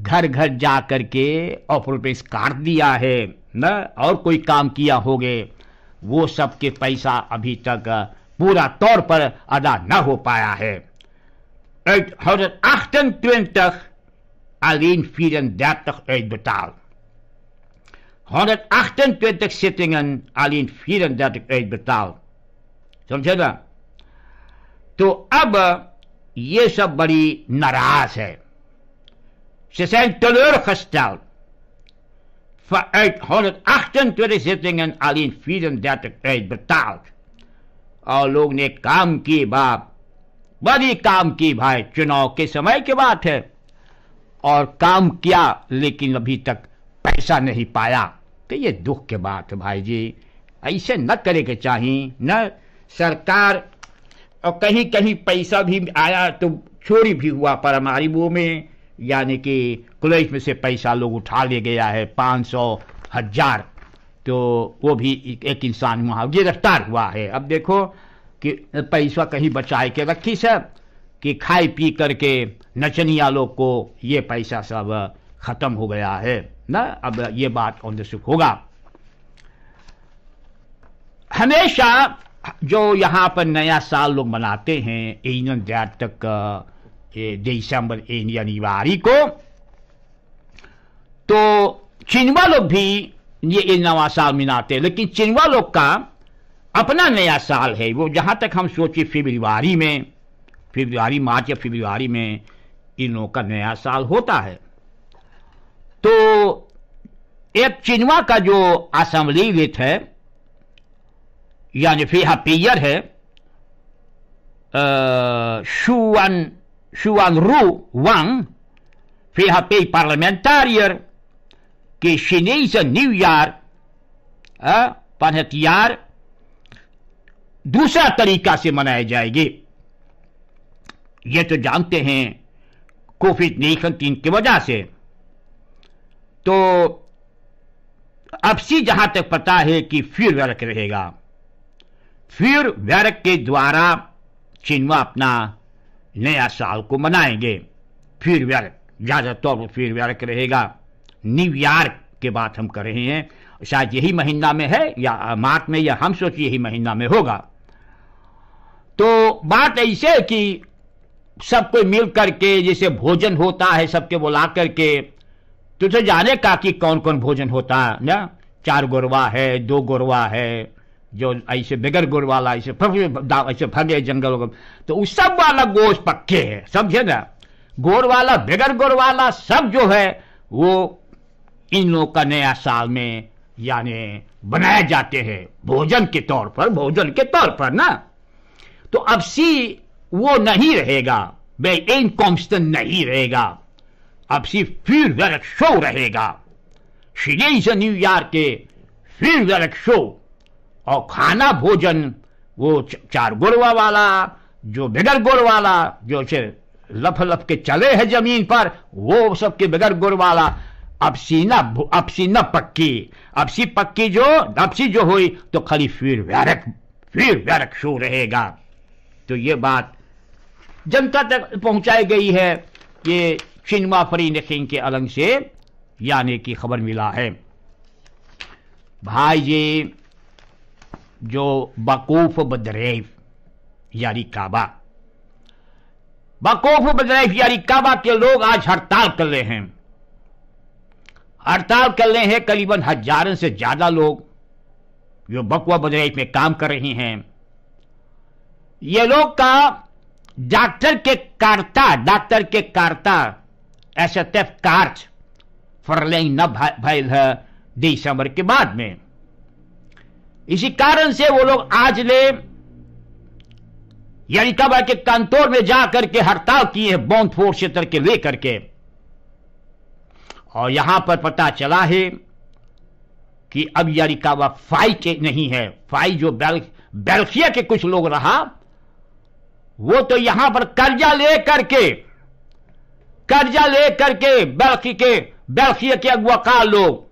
घर घर जा करके ऑफर पे काट दिया है न और कोई काम किया होगे वो सब के पैसा अभी तक पूरा तौर पर अदा न हो पाया है uit houdt 28 alleen 34 uitbetaald. 128 zittingen alleen 34 uitbetaald. Zo zeg dat. Toen Abba Jezebari naraas Ze zijn teleurgesteld. vanuit 128 zittingen alleen 34 uitbetaald. और लोग ने काम की बाप बड़ी काम की भाई चुनाव के समय की बात है और काम किया लेकिन अभी तक पैसा नहीं पाया तो ये दुख के बात भाई जी ऐसे न करे के चाहिए न सरकार और कहीं कहीं पैसा भी आया तो चोरी भी हुआ परमारी वो में यानी कि कुलैच में से पैसा लोग उठा ले गया है पाँच सौ हजार तो वो भी एक इंसान वहाँ गिरफ्तार हुआ है अब देखो कि पैसा कहीं बचाए के रखी सब कि खाई पी करके नचनिया लोग को ये पैसा सब खत्म हो गया है ना अब ये बात ऑन द सुख होगा हमेशा जो यहाँ पर नया साल लोग मनाते हैं इन दैट तक दिसंबर यानी को तो चिनवा लोग भी ये ये नवा साल मनाते हैं लेकिन चिनवा लोग का अपना नया साल है वो जहां तक हम सोचे फेब्रुआरी में फेब्रुआरी मार्च या फेब्रुआरी में इन लोगों का नया साल होता है तो एक चिनवा का जो असम्बली गीत है यानी फिर पेयर है शुअन Xuanru Wang, VHP-parlementariër, kees Chinese nieuwjaar eh, van het jaar दूसरा तरीका से मनाई जाएगी ये तो जानते हैं कोविड नाइन्टीन की वजह से तो अब से जहां तक पता है कि फिर वर्क रहेगा फिर वर्क के द्वारा चिन्वा अपना नया साल को मनाएंगे फिर व्यर्क ज़्यादातौर तो फिर व्यर्क रहेगा न्यूयॉर्क की बात हम कर रहे हैं शायद यही महीना में है या मार्च में या हम सोचिए यही महीना में होगा तो बात ऐसे कि सबको मिल करके जैसे भोजन होता है सबके बुला करके तुझे जाने का कि कौन कौन भोजन होता है ना चार गोरवा है दो गोरवा है जो ऐसे बेगर गुड़ वाला ऐसे ऐसे फगे जंगल तो उस सब वाला गोश पक्के है समझे ना गोर वाला बेगर गोड़ वाला सब जो है वो इन लोग का नया साल में यानी बनाए जाते हैं भोजन के तौर पर भोजन के तौर पर ना तो अब सी वो नहीं रहेगा वे कॉम्स्टन नहीं रहेगा अब सी फिर शो रहेगा सीरीज न्यूयॉर्क के फिर शो और खाना भोजन वो चार गुड़वा वाला जो बिगर गुड़ वाला जो लफ लफ के चले है जमीन पर वो सबके बिगर गुड़ वाला अब सीना अब सीना पक्की अब सी पक्की जो अब सी जो हुई तो खाली फिर व्यारक फिर व्यारक शो रहेगा तो ये बात जनता तक पहुंचाई गई है ये चिन्मा फरी नकीन के अलंग से यानी की खबर मिला है भाई जी जो बकूफ बदरेफ यारी काबा बकूफ बदरेफ यारी काबा के लोग आज हड़ताल कर रहे हैं हड़ताल कर रहे हैं करीबन हजारों से ज़्यादा लोग जो बकवा बदरेफ में काम कर रहे हैं ये लोग का डॉक्टर के कार्ता डॉक्टर के कार्ता एस एफ कार्च फरलैन न भैल है दिसंबर के बाद में इसी कारण से वो लोग आज ले यानी के कंतोर में जाकर के हड़ताल किए हैं बौद्ध फोर्स क्षेत्र के लेकर के और यहां पर पता चला है कि अब यारिकावा फाई के नहीं है फाई जो बेल बेल्फिया के कुछ लोग रहा वो तो यहां पर कर्जा ले करके कर्जा ले करके बेल्खी के बेल्फिया के अगुआकार लोग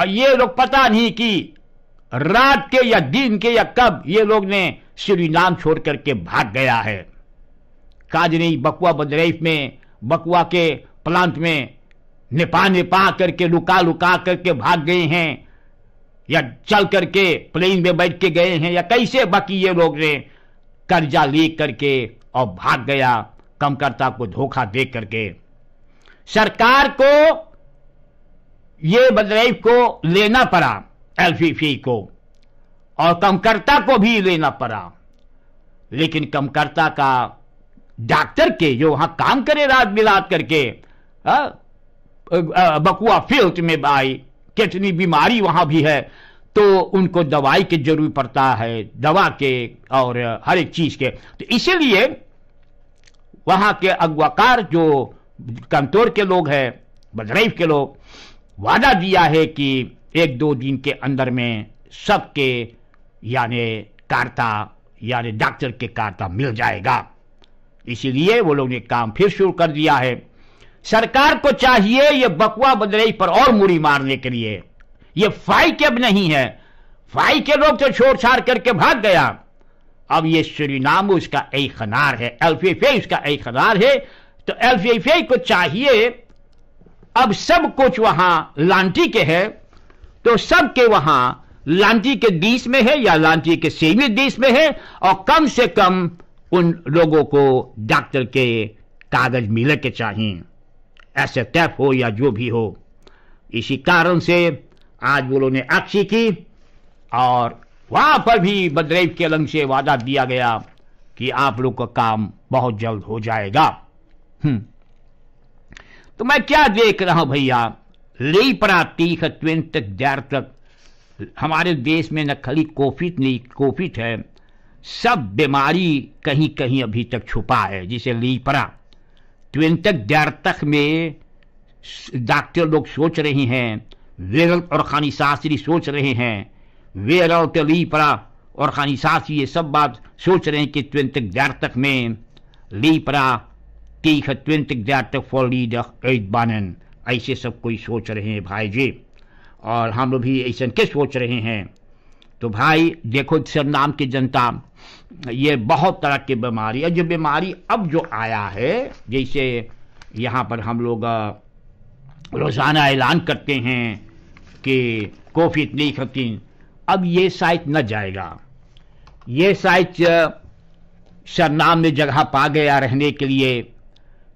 और ये लोग पता नहीं कि रात के या दिन के या कब ये लोग ने श्री नाम छोड़ करके भाग गया है काजनी बकुआ बदरेफ में बकुआ के प्लांट में निपा निपा करके लुका लुका करके भाग गए हैं या चल करके प्लेन में बैठ के गए हैं या कैसे बाकी ये लोग ने कर्जा ले करके और भाग गया कमकर्ता को धोखा दे करके सरकार को ये बदरेफ को लेना पड़ा एलसीसी को और कमकर्ता को भी लेना पड़ा लेकिन कमकर्ता का डॉक्टर के जो वहां काम करे रात मिलात करके बकुआ फील्ड में आई कितनी बीमारी वहां भी है तो उनको दवाई की जरूरत पड़ता है दवा के और हर एक चीज के तो इसीलिए वहां के अगवाकार जो कंतोर के लोग हैं बजरैफ के लोग वादा दिया है कि एक दो दिन के अंदर में सबके यानी कार्ता यानी डॉक्टर के कार्ता मिल जाएगा इसीलिए वो लोग ने काम फिर शुरू कर दिया है सरकार को चाहिए ये बकुआ बदरेज पर और मुड़ी मारने के लिए ये फाई के अब नहीं है फाई के लोग तो छोड़ छाड़ करके भाग गया अब ये श्रीनाम उसका एक खनार है एल्फीफे उसका एक खनार है तो एल्फीफे को चाहिए अब सब कुछ वहां लांटी के है तो सबके वहां लांची के देश में है या लांची के सीमित देश में है और कम से कम उन लोगों को डॉक्टर के कागज मिले के चाहिए ऐसे एफ हो या जो भी हो इसी कारण से आज वो लोगों ने अक्षी की और वहां पर भी बद्रेव के अलंग से वादा दिया गया कि आप लोग का काम बहुत जल्द हो जाएगा हम्म। तो मैं क्या देख रहा हूं भैया lepra tegen 2030 हमारे देश में नक्खली कोफित नहीं कोफित है सब बीमारी कहीं कहीं अभी तक छुपा है जिसे लीपरा ट्वेंटक तक में डॉक्टर लोग सोच रहे हैं वेरल और खानी शास्त्री सोच रहे हैं वेरल के लीपरा और खानी शास्त्री ये सब बात सोच रहे हैं कि ट्वेंटक तक में लीपरा tegen फॉर लीड बानन ऐसे सब कोई सोच रहे हैं भाई जी और हम लोग भी ऐसे के सोच रहे हैं तो भाई देखो नाम की जनता ये बहुत तरह की बीमारी है जो बीमारी अब जो आया है जैसे यहाँ पर हम लोग रोज़ाना ऐलान करते हैं कि कॉफ़ी इतनी खती अब ये साइट न जाएगा ये साइट सरनाम में जगह पा गया रहने के लिए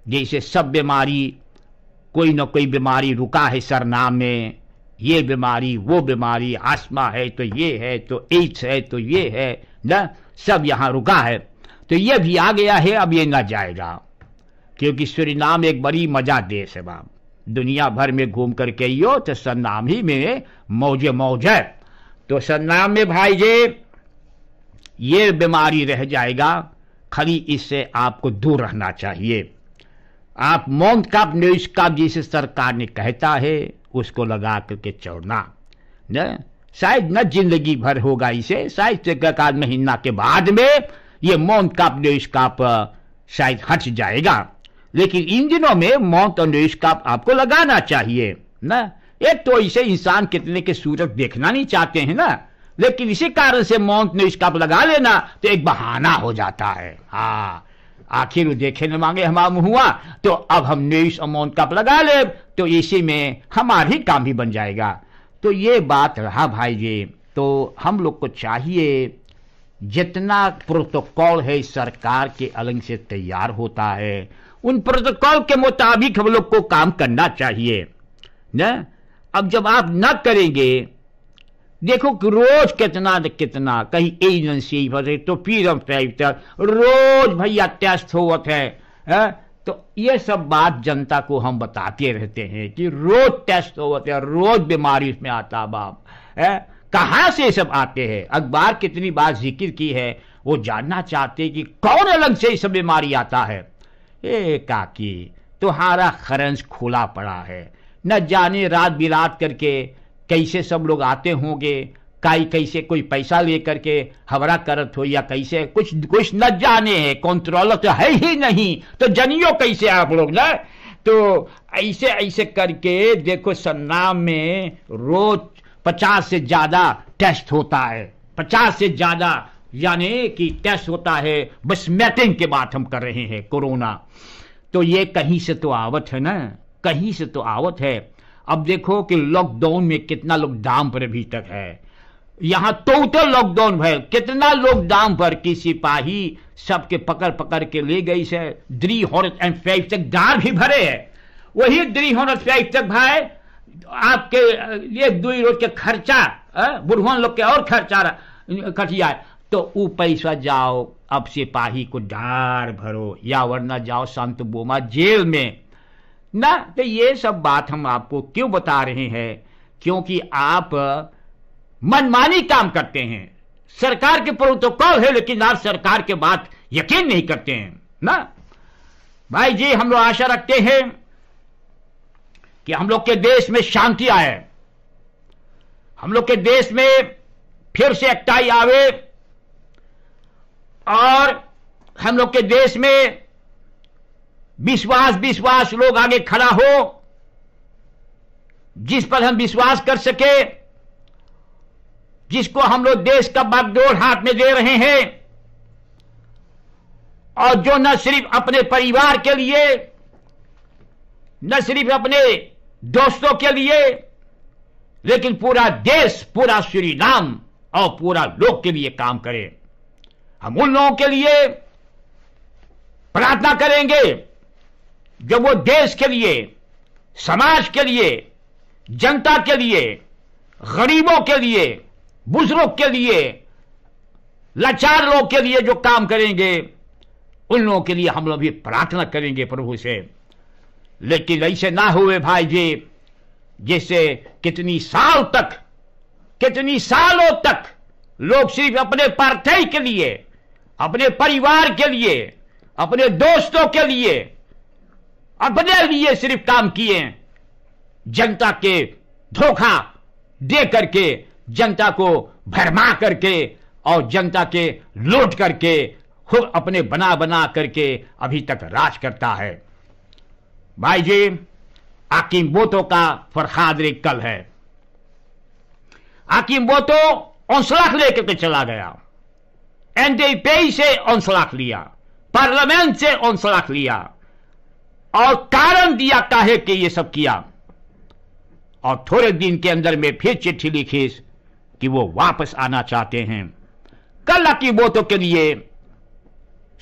जैसे सब बीमारी कोई न कोई बीमारी रुका है सरनाम में ये बीमारी वो बीमारी आसमा है तो ये है तो एड्स है तो ये है न सब यहां रुका है तो ये भी आ गया है अब ये ना जाएगा क्योंकि सूरीनाम एक बड़ी मजा देश है बाब दुनिया भर में घूम कर के हो तो सरनाम ही में मौज मौज है तो सरनाम में भाई जे ये बीमारी रह जाएगा खड़ी इससे आपको दूर रहना चाहिए आप माउंट का न्यूज का जिसे सरकार ने कहता है उसको लगा करके चौड़ना न शायद न जिंदगी भर होगा इसे शायद चक्रकार महीना के बाद में ये माउंट काप न्यूज काप शायद हट जाएगा लेकिन इन दिनों में माउंट और न्यूज काप आपको लगाना चाहिए न एक तो इसे इंसान कितने के सूरज देखना नहीं चाहते हैं ना लेकिन इसी कारण से माउंट न्यूज लगा लेना तो एक बहाना हो जाता है हाँ आखिर देखे न मांगे हमारा हुआ तो अब हम न्यूज अमाउंट कप लगा ले तो इसी में ही काम भी बन जाएगा तो ये बात रहा भाई जी तो हम लोग को चाहिए जितना प्रोटोकॉल है सरकार के अलग से तैयार होता है उन प्रोटोकॉल के मुताबिक हम लोग को काम करना चाहिए न अब जब आप ना करेंगे देखो कि रोज कितना कितना कहीं एजेंसी तो फिर ट्रैक्टर रोज भाई अत्यस्त होवत है, है? तो ये सब बात जनता को हम बताते रहते हैं कि रोज टेस्ट होते हैं रोज बीमारी उसमें आता बाप है कहाँ से सब आते हैं अखबार कितनी बार जिक्र की है वो जानना चाहते कि कौन अलग से सब बीमारी आता है ए काकी तुम्हारा खरंज खुला पड़ा है न जाने रात बिरात करके कैसे सब लोग आते होंगे काई कैसे कोई पैसा लेकर के हवरा करत हो या कैसे कुछ कुछ न जाने हैं कंट्रोल तो है ही नहीं तो जनियो कैसे आप लोग ना तो ऐसे ऐसे करके देखो सन्ना में रोज पचास से ज्यादा टेस्ट होता है पचास से ज्यादा यानी कि टेस्ट होता है बस मैटिंग के बात हम कर रहे हैं कोरोना तो ये कहीं से तो आवत है ना कहीं से तो आवत है अब देखो कि लॉकडाउन में कितना लोग दाम पर अभी तक है यहां तो लॉकडाउन भय कितना लोग दाम पर की सिपाही सबके पकड़ पकड़ के ले गई से द्री हॉर्स एंड फाइव तक दार भी भरे है वही द्री हॉर्स फाइव तक भाई आपके एक दो रोज के खर्चा हाँ, बुढ़वन लोग के और खर्चा कटिया तो वो पैसा जाओ अब सिपाही को डार भरो या वरना जाओ संत बोमा जेल में ना तो ये सब बात हम आपको क्यों बता रहे हैं क्योंकि आप मनमानी काम करते हैं सरकार के प्रोटोकॉल तो है लेकिन आप सरकार के बात यकीन नहीं करते हैं ना भाई जी हम लोग आशा रखते हैं कि हम लोग के देश में शांति आए हम लोग के देश में फिर से एकताई आवे और हम लोग के देश में विश्वास विश्वास लोग आगे खड़ा हो जिस पर हम विश्वास कर सके जिसको हम लोग देश का बागडोर हाथ में दे रहे हैं और जो न सिर्फ अपने परिवार के लिए न सिर्फ अपने दोस्तों के लिए लेकिन पूरा देश पूरा श्री नाम और पूरा लोक के लिए काम करे हम उन लोगों के लिए प्रार्थना करेंगे जब वो देश के लिए समाज के लिए जनता के लिए गरीबों के लिए बुजुर्ग के लिए लाचार लोग के लिए जो काम करेंगे उन लोगों के लिए हम लोग भी प्रार्थना करेंगे प्रभु से लेकिन ऐसे ना हुए भाई जी जैसे कितनी साल तक कितनी सालों तक लोग सिर्फ अपने पार्थय के लिए अपने परिवार के लिए अपने दोस्तों के लिए और बदले लिए सिर्फ काम किए जनता के धोखा दे करके जनता को भरमा करके और जनता के लूट करके खुद अपने बना बना करके अभी तक राज करता है भाई जी आकिम बोतो का फरहाद कल है आकिम बोतो औसलाख लेकर के तो चला गया एनडीपी से औसलाख लिया पार्लियामेंट से औसलाख लिया और कारण दिया काहे कि ये सब किया और थोड़े दिन के अंदर में फिर चिट्ठी लिखी कि वो वापस आना चाहते हैं कल की बोतों के लिए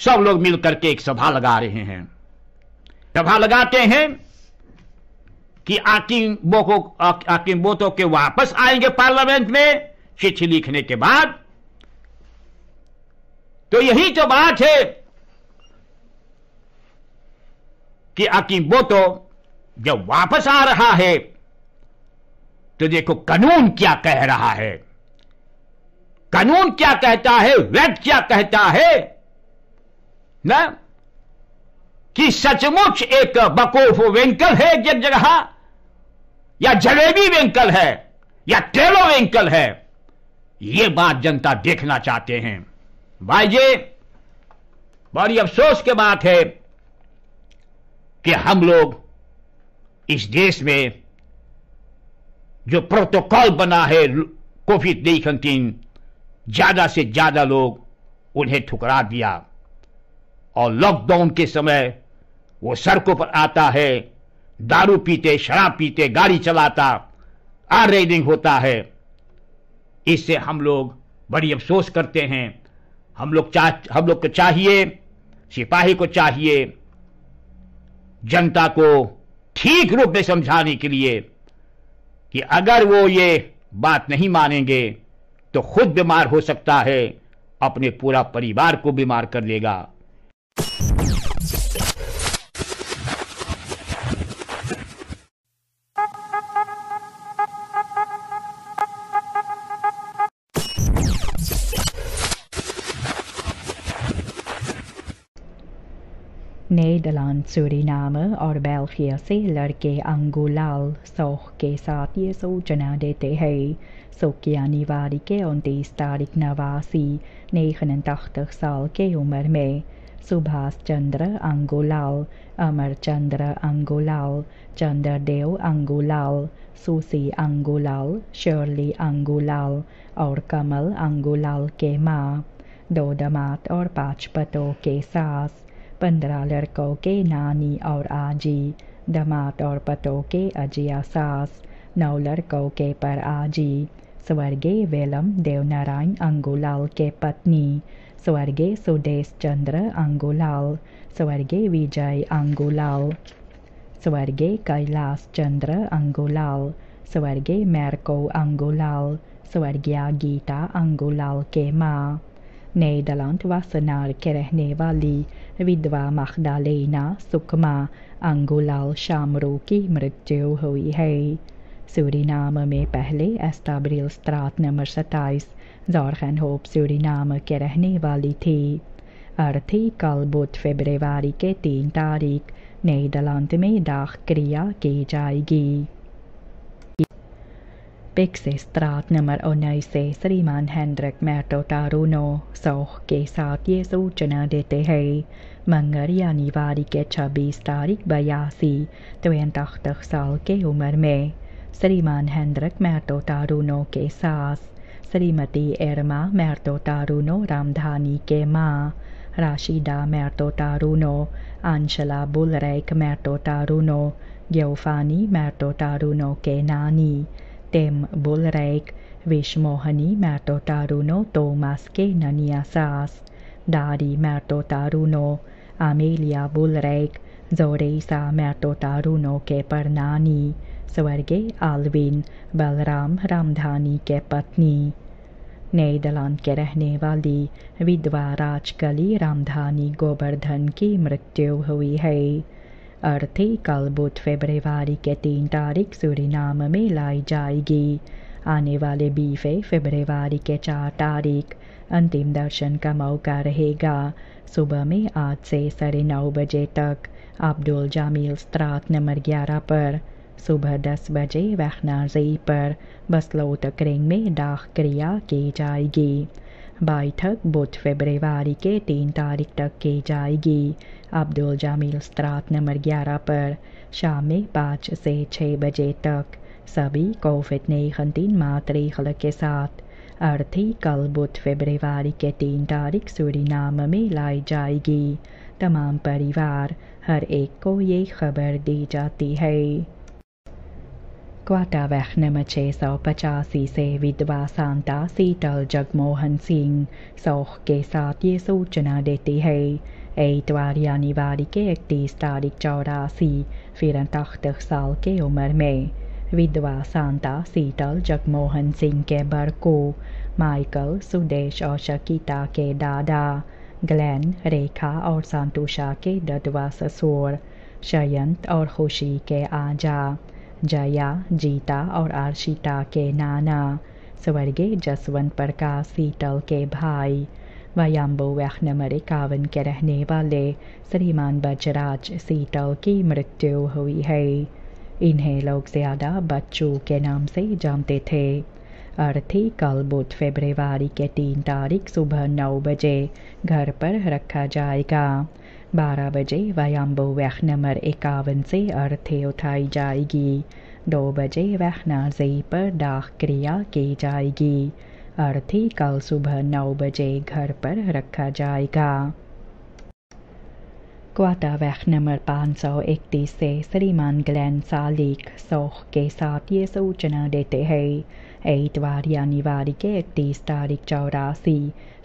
सब लोग मिलकर के एक सभा लगा रहे हैं सभा लगाते हैं कि आकिम बोको आकिम बोतो के वापस आएंगे पार्लियामेंट में चिट्ठी लिखने के बाद तो यही तो बात है कि तो जब वापस आ रहा है तो देखो कानून क्या कह रहा है कानून क्या कहता है वेद क्या कहता है ना कि सचमुच एक बकोफ वेंकल है जब जगह या जलेबी वेंकल है या टेलो वेंकल है यह बात जनता देखना चाहते हैं भाई जे बड़ी अफसोस की बात है कि हम लोग इस देश में जो प्रोटोकॉल बना है कोविड नाइन्टीन ज्यादा से ज्यादा लोग उन्हें ठुकरा दिया और लॉकडाउन के समय वो सड़कों पर आता है दारू पीते शराब पीते गाड़ी चलाता आर रेडिंग होता है इससे हम लोग बड़ी अफसोस करते हैं हम लोग चाह हम लोग को चाहिए सिपाही को चाहिए जनता को ठीक रूप में समझाने के लिए कि अगर वो ये बात नहीं मानेंगे तो खुद बीमार हो सकता है अपने पूरा परिवार को बीमार कर लेगा ने दलान सूरीनाम और बेल्जिया से लड़के अंगुलाल सोह के साथ ये सूचना देते हैं सोकियानी वारी के उनतीस तारीख नवासी नेतachtig साल के उम्र में सुभाष चंद्र अंगुलाल अमर चंद्र अंगुलाल चंद्रदेव अंगुलाल सुशी अंगुलाल शर्ली अंगुलाल और कमल अंगुलाल के माँ दो दमात और पाँच पतों के सास पंद्रह लड़कों के नानी और आजी दमाद और पतों के अजिया सास नौ लड़कों के पर आजी स्वर्गीय वेलम देवनारायण अंगुलाल के पत्नी स्वर्गीय सुदेश चंद्र अंगुलाल स्वर्गीय विजय अंगुलाल स्वर्गीय कैलाश चंद्र अंगुलाल स्वर्गीय मैरको अंगुलाल स्वर्गीय गीता अंगुलाल के माँ नैदरलैंड वासनार के रहने वाली विधवा माखडालेना सुकमा अंगुलाल शामरू की मृत्यु हुई है सूरीनाम में पहले एस्ताब्रिल स्त्रात नंबर सत्ताईस जॉर्खन होप सूरीनाम के रहने वाली थी अर्थी कल बुध फेबरवरी के तीन तारीख नई दलांत में दाख क्रिया की जाएगी पेक्सेस्त्रात नंबर उन्नीस से श्रीमान हैंड्रिक मैटोटारूनो सोह के साथ ये सूचना देते हैं मंगर यानीवारी के 26 तारीख बयासी तवेंताख्तः साल के उम्र में श्रीमान हैंड्रिक मैटोटारूनो के सास श्रीमती एरमा मैटोटारूनो रामधानी के माँ राशिदा मैटोटारूनो अंशला बुलरैक मैटोटारूनो ग्योफानी मैटोटारूनो के नानी tem bulreik vishmohani mertotaruno tomaske naniasas dari mertotaruno amelia bulreik zoreisa mertotaruno kepernani स्वर्गे आलविन बलराम रामधानी के पत्नी दलान के रहने वाली विधवा राजकली रामधानी गोवर्धन की मृत्यु हुई है अर्थी कल बुध फेब्रवरी के तीन तारीख सूरीनाम में लाई जाएगी आने वाले बीफे फेब्रवरी के चार तारीख अंतिम दर्शन का मौका रहेगा सुबह में आज से साढ़े नौ बजे तक अब्दुल जामिल स्त्रात नंबर ग्यारह पर सुबह दस बजे वहनाजी पर बसलोत क्रेंग में डाक क्रिया की जाएगी बैठक बुध फरवरी के तीन तारीख तक की जाएगी अब्दुल जामिल स्त्रात नंबर ग्यारह पर शाम में पाँच से छः बजे तक सभी कोविड नाइन्टीन खल के साथ अर्थी कल बुध फरवरी के तीन तारीख सूरीनाम में लाई जाएगी तमाम परिवार हर एक को ये खबर दी जाती है क्वाटा वहनम छः सौ पचासी से विधवा सांता सीतल जगमोहन सिंह सौख के साथ ये सूचना देती है एतवार यानी वारी के इकतीस तारीख चौरासी फिर तख्त साल के उम्र में विधवा सांता सीतल जगमोहन सिंह के बरको माइकल सुदेश और शकीता के दादा ग्लैन रेखा और संतोषा के ददवा ससुर शयंत और खुशी के आजा जया जीता और आर्शिता के नाना स्वर्गीय जसवंत प्रकाश सीतल के भाई व याम्बो कावन के रहने वाले श्रीमान बजराज सीतल की मृत्यु हुई है इन्हें लोग ज़्यादा बच्चों के नाम से जानते थे अर्थी कल बुध फेब्रुवरी के तीन तारीख सुबह नौ बजे घर पर रखा जाएगा बारह बजे व्यायाम्बो वह नंबर इक्यावन से अर्थे उठाई जाएगी दो बजे वह नाजई पर डाक क्रिया की जाएगी अर्थी कल सुबह नौ बजे घर पर रखा जाएगा क्वाटा वैक नंबर पाँच सौ इकतीस से श्रीमान ग्लैन सालिक सोख के साथ ये सूचना देते हैं एतवार यानी वारी के इकतीस तारीख चौरासी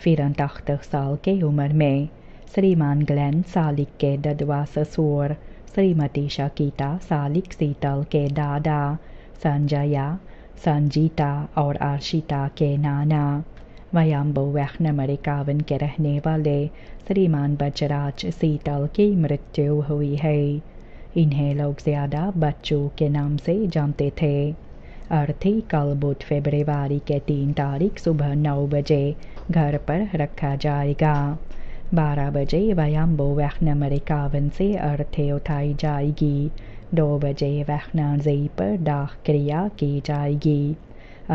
फिर तख्त साल के उम्र में श्रीमान ग्लैन सालिक के ददवा ससुर श्रीमती शकीता सालिक सीतल के दादा संजया संजीता और आर्शिता के नाना वयाम्बो वैखन मरिकावन के रहने वाले श्रीमान बचराज सीतल की मृत्यु हुई है इन्हें लोग ज़्यादा बच्चों के नाम से जानते थे अर्थी कल बुध फेबरवरी के तीन तारीख सुबह नौ बजे घर पर रखा जाएगा बारह बजे वयम्बो वैखन अमेरिकावन से अर्थे उठाई जाएगी दो बजे वैखना जई पर डाक क्रिया की जाएगी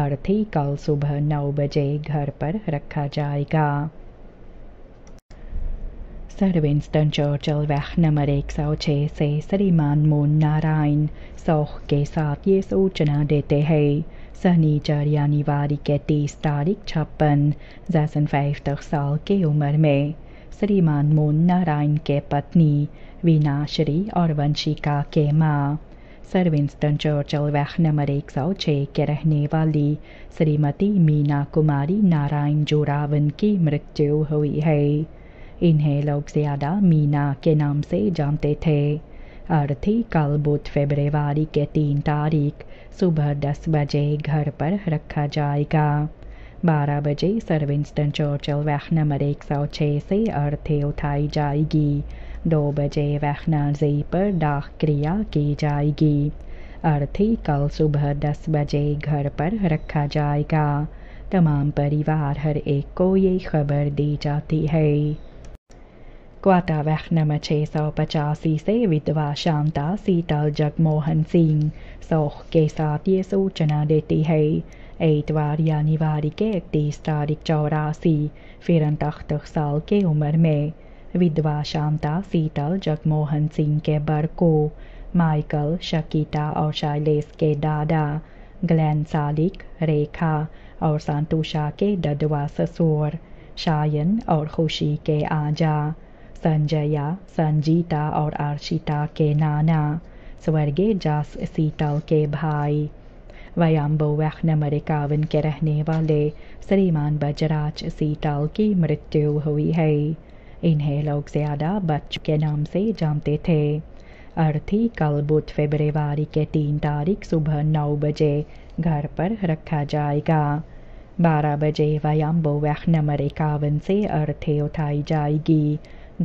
अर्थी कल सुबह नौ बजे घर पर रखा जाएगा सर विंस्टन चर्चल वैख नंबर एक सौ छः से श्रीमान मोहन नारायण सौख के साथ ये सूचना देते हैं सनीचर यानी वारी के तीस तारीख छप्पन जैसन फाइव तक साल के उम्र में श्रीमान मोहन नारायण के पत्नी वीनाश्री और वंशिका के माँ सर विंस्टन चर्चल वह नंबर एक सौ छः के रहने वाली श्रीमती मीना कुमारी नारायण जोरावन की मृत्यु हुई है इन्हें लोग ज्यादा मीना के नाम से जानते थे अर्थी कल बुध फेबरवरी के तीन तारीख सुबह दस बजे घर पर रखा जाएगा बारह बजे सर विंस्टन नंबर एक नंबर छः से अर्थे उठाई जाएगी दो बजे वह जी पर डाक क्रिया की जाएगी अर्थी कल सुबह दस बजे घर पर रखा जाएगा तमाम परिवार हर एक को ये खबर दी जाती है क्वाटा वह नंबर छः सौ पचासी से विधवा शांता सीतल जगमोहन सिंह शोक के साथ ये सूचना देती है एतवार वारी के इकतीस तारीख चौरासी फिरंतख्त साल के उम्र में विधवा शांता सीतल जगमोहन सिंह के बरको माइकल शकीता और शैलेश के दादा ग्लैन सालिक रेखा और संतुषा के ददवा ससुर शायन और खुशी के आजा संजया संजीता और अर्शिता के नाना स्वर्गीय जास सीतल के भाई वयाम्बो वैखनमर कावन के रहने वाले श्रीमान बजराज सीटाल की मृत्यु हुई है इन्हें लोग ज्यादा बच्च के नाम से जानते थे अर्थी कल बुध फेबरवरी के तीन तारीख सुबह नौ बजे घर पर रखा जाएगा बारह बजे वयाम्बो नंबर इक्यावन से अर्थे उठाई जाएगी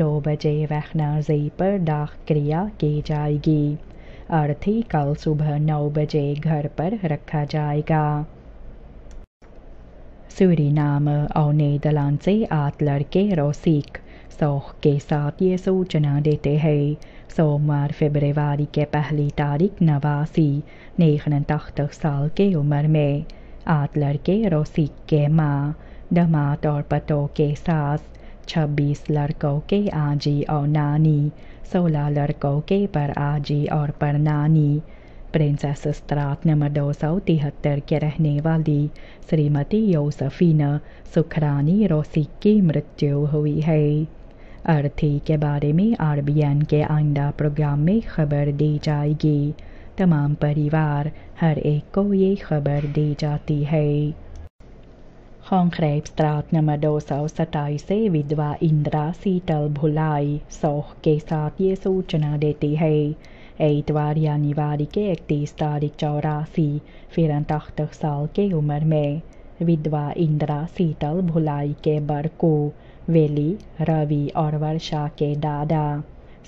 दो बजे वैखना पर दाख क्रिया की जाएगी अर्थी कल सुबह नौ बजे घर पर रखा जाएगा सूरी नाम और नेदलान से आठ लड़के रोसिक शोक के साथ ये सूचना देते हैं सोमवार फेब्रवरी के पहली तारीख नवासी नेखन तख्त साल के उम्र में आठ लड़के रोसिक के माँ दमात और पतों के सास छब्बीस लड़कों के आजी और नानी सोलह लड़कों के पर आजी और पर नानी प्रिंसेस स्त्रात नंबर दो सौ तिहत्तर के रहने वाली श्रीमती योसफीना सुखरानी रोसी की मृत्यु हुई है अर्थी के बारे में आरबीएन के आइंदा प्रोग्राम में खबर दी जाएगी तमाम परिवार हर एक को ये खबर दी जाती है Konkrēt प्रार्थनामदोऽसौ सताइसे विधवा इंद्रा शीतल भुलाई सौह के साथ ये सूचना देती है ऐतवार यानी वारी के इकतीस तारीख चौरासी फिरंतख्त साल के उम्र में विधवा इंदिरा शीतल भुलाई के बरकू वेली रवि और वर्षा के दादा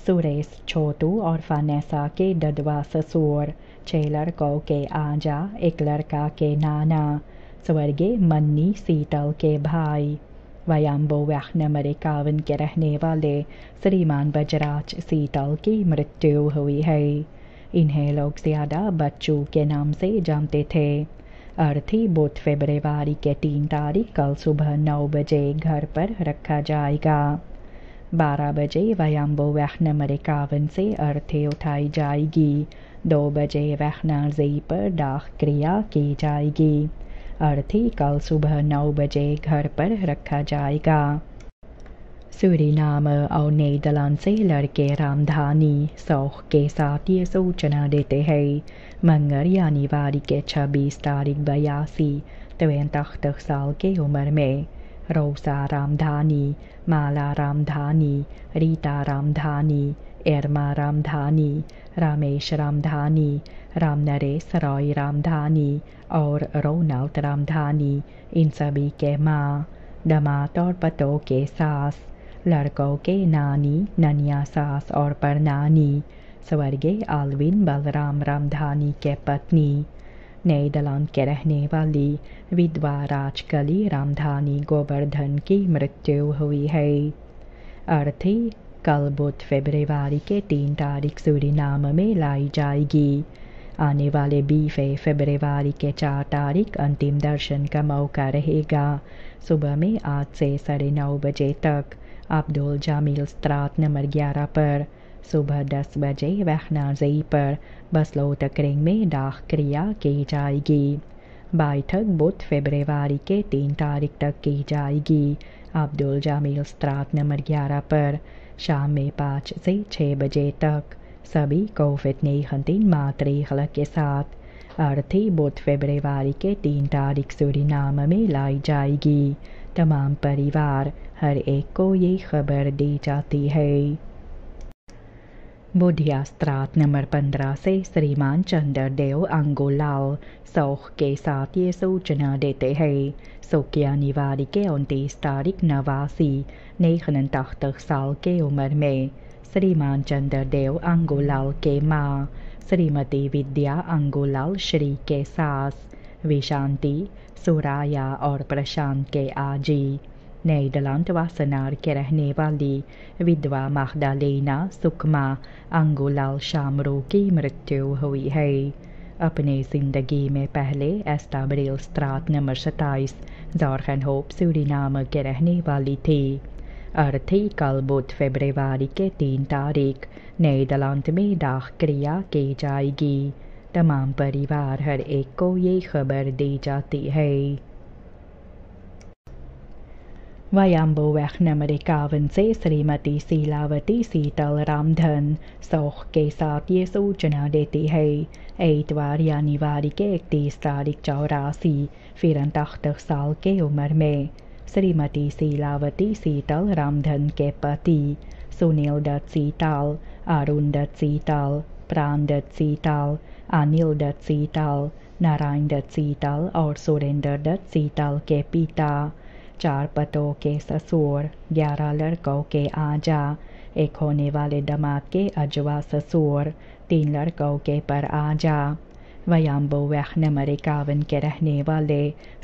सुरेश छोटू और फानेसा के ददवा ससुर छह लड़कों के आजा एक लड़का के नाना स्वर्गे मन्नी सीतल के भाई वयाम्बो व्याहनमरे कावन के रहने वाले श्रीमान बजराज सीतल की मृत्यु हुई है इन्हें लोग ज्यादा बच्चू के नाम से जानते थे अर्थी बुध फेब्रवरी के तीन तारीख कल सुबह नौ बजे घर पर रखा जाएगा बारह बजे वयाम्बो व्याहनमरे कावन से अर्थी उठाई जाएगी दो बजे वहना जी पर डाक क्रिया की जाएगी अर्थी कल सुबह नौ बजे घर पर रखा जाएगा सूरीनाम और दलान से लड़के रामधानी शौक के साथ ये सूचना देते हैं मंगर यानी वारी के छब्बीस तारीख बयासी तिरसठ साल के उम्र में रोसा रामधानी माला रामधानी रीता रामधानी एरमा रामधानी रामेश रामधानी राम नरेश रॉय रामधानी और रोनाल्ड रामधानी इन सभी के माँ दमात और पतों के सास लड़कों के नानी ननिया सास और परनानी स्वर्गीय आलविन बलराम रामधानी के पत्नी दलान के रहने वाली विधवा राजकली रामधानी गोवर्धन की मृत्यु हुई है अर्थी कल बुध फेब्रुवरी के तीन तारीख नाम में लाई जाएगी आने वाले बीफे फरवरी के चार तारीख अंतिम दर्शन का मौका रहेगा सुबह में आज से साढ़े नौ बजे तक अब्दुल जामिल स्त्रात नंबर ग्यारह पर सुबह दस बजे वहनाजई पर बसलो तकरिंग में डाक क्रिया की जाएगी बैठक बुध फरवरी के तीन तारीख तक की जाएगी अब्दुल जामिल स्त्रात नंबर ग्यारह पर शाम में पाँच से छः बजे तक सभी कोविड नाइन्टीन मातृखला के साथ अर्थी बुध फेबरवरी के तीन तारीख सूरीनाम में लाई जाएगी तमाम परिवार हर एक को ये खबर दी जाती है बुढ़िया स्त्रात नंबर पंद्रह से श्रीमान चंद्रदेव अंगोलाल सौख के साथ ये सूचना देते हैं निवारी के उनतीस तारीख नवासी नेखन तख्त साल के उम्र में श्रीमान चंद्रदेव अंगोलाल के माँ श्रीमती विद्या अंगुलाल श्री के सास विशांति सुराया और प्रशांत के आजी नेदरलैंड वासनार के रहने वाली विधवा माहदालेना सुकमा अंगोलाल शामरू की मृत्यु हुई है अपने जिंदगी में पहले एस्टाब्रिल स्त्रात नंबर सताइस जॉर्खन होप नाम के रहने वाली थी अर्थिकल्बुत फेब्रवरी के तीन तारीख नेदरलैंड में दाख क्रिया की जाएगी तमाम परिवार हर एक को ये खबर दी जाती है वयाम्बो वैख नंबर इक्यावन से श्रीमती सीलावती सीतल रामधन सौख के साथ ये सूचना देती है एतवार यानी वारी के इकतीस तारीख चौरासी फिर अंतख्तर साल के उम्र में श्रीमती शीलावती सीतल रामधन के पति सुनील दत्त सीताल अरुण दत्त सीताल प्राण दत्त सीताल अनिल दत्त सीताल नारायण दत्त सीताल और सुरेंद्र दत्त सीताल के पिता चार पतों के ससुर ग्यारह लड़कों के आजा एक होने वाले दमाद के अजवा ससुर तीन लड़कों के पर आजा वयाम्बो वैखन अमेरिकावन के रहने वाले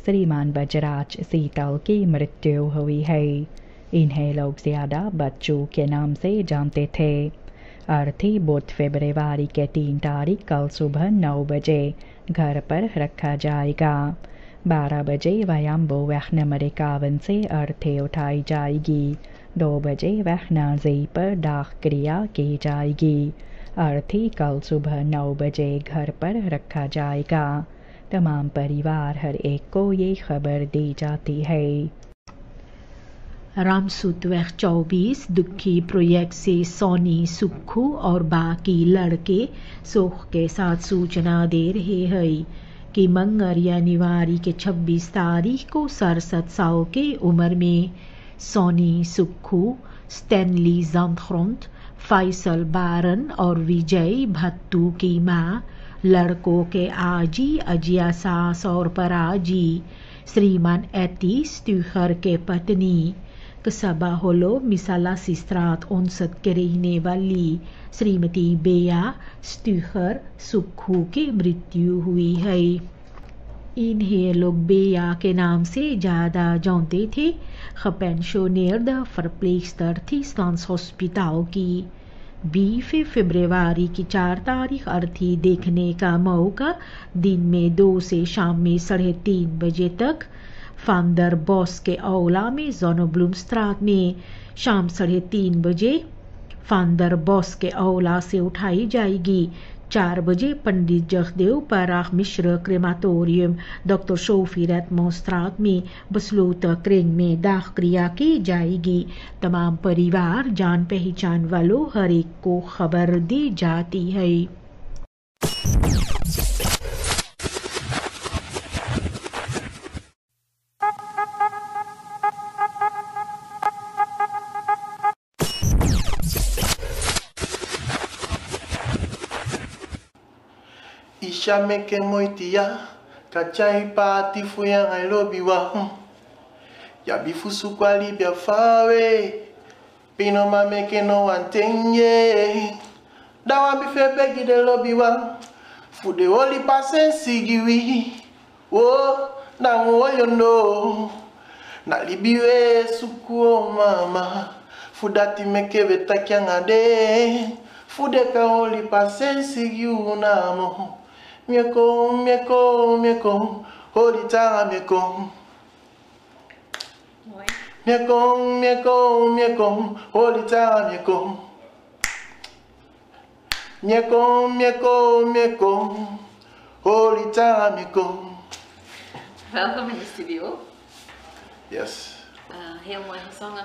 श्रीमान बजराज सीतल की मृत्यु हुई है इन्हें लोग ज्यादा बच्चों के नाम से जानते थे अर्थी बुध फेब्रवरी के तीन तारीख कल सुबह नौ बजे घर पर रखा जाएगा बारह बजे वयाम्बो वैखन अमेरिकावन से अर्थे उठाई जाएगी दो बजे वह नाजी पर डाक क्रिया की जाएगी अर्थी कल सुबह नौ बजे घर पर रखा जाएगा तमाम परिवार हर एक को ये खबर दी जाती है रामसुतवैख चौबीस दुखी प्रोजेक्ट से सोनी सुखू और बाकी लड़के सुख के साथ सूचना दे रहे हैं कि मंगर या निवारी के 26 तारीख को सरसठ साल के उम्र में सोनी सुखू स्टैनली जंथ्रोंट फैसल बारन और विजय भत्तू की माँ लड़कों के आजी अजिया सास और पराजी श्रीमान एति स्टीहर के पत्नी कसबा होलो मिसाला सिस्त्रात ओनसत के रहने वाली श्रीमती बेया स्टीहर सुक्खू की मृत्यु हुई है इन्हें लोग बेया के नाम से ज़्यादा जानते थे फरप्लेक्स verpleegster Tieslands हॉस्पिटल की 20 फरवरी की चार तारीख अर्थी देखने का मौका दिन में दो से शाम में साढ़े तीन बजे तक फांदर बॉस के औला में जोनोब्लूमस्त्रात में शाम साढ़े तीन बजे फांदर बॉस के औला से उठाई जाएगी चार बजे Pandit Jagdev Parag Mishra crematorium doctor Sophie रेतमोस्त्रात में बसलोत क्रेंग में दाह क्रिया की जाएगी तमाम परिवार जान पहचान वालों हर एक को खबर दी जाती है Chameke moitia, kachai pati fuya lobi wa Yabifusu kwa libya fawe, pino mameke no wantenye. Dawa bife begi de lobi wa, fude oli pasen sigiwi. Oh, na mwoyo no, na libiwe sukuo mama. Fudati meke betakianga de, fude ka oli pasen sigiwi unamo. miekom, miakom, miakom, Holita Miekom, Mooi. miekom, kom, miakom, Holita Miekom, miekom, miekom, miakom, Holita Welkom in de studio. Yes. Eh, heel mooi gezongen.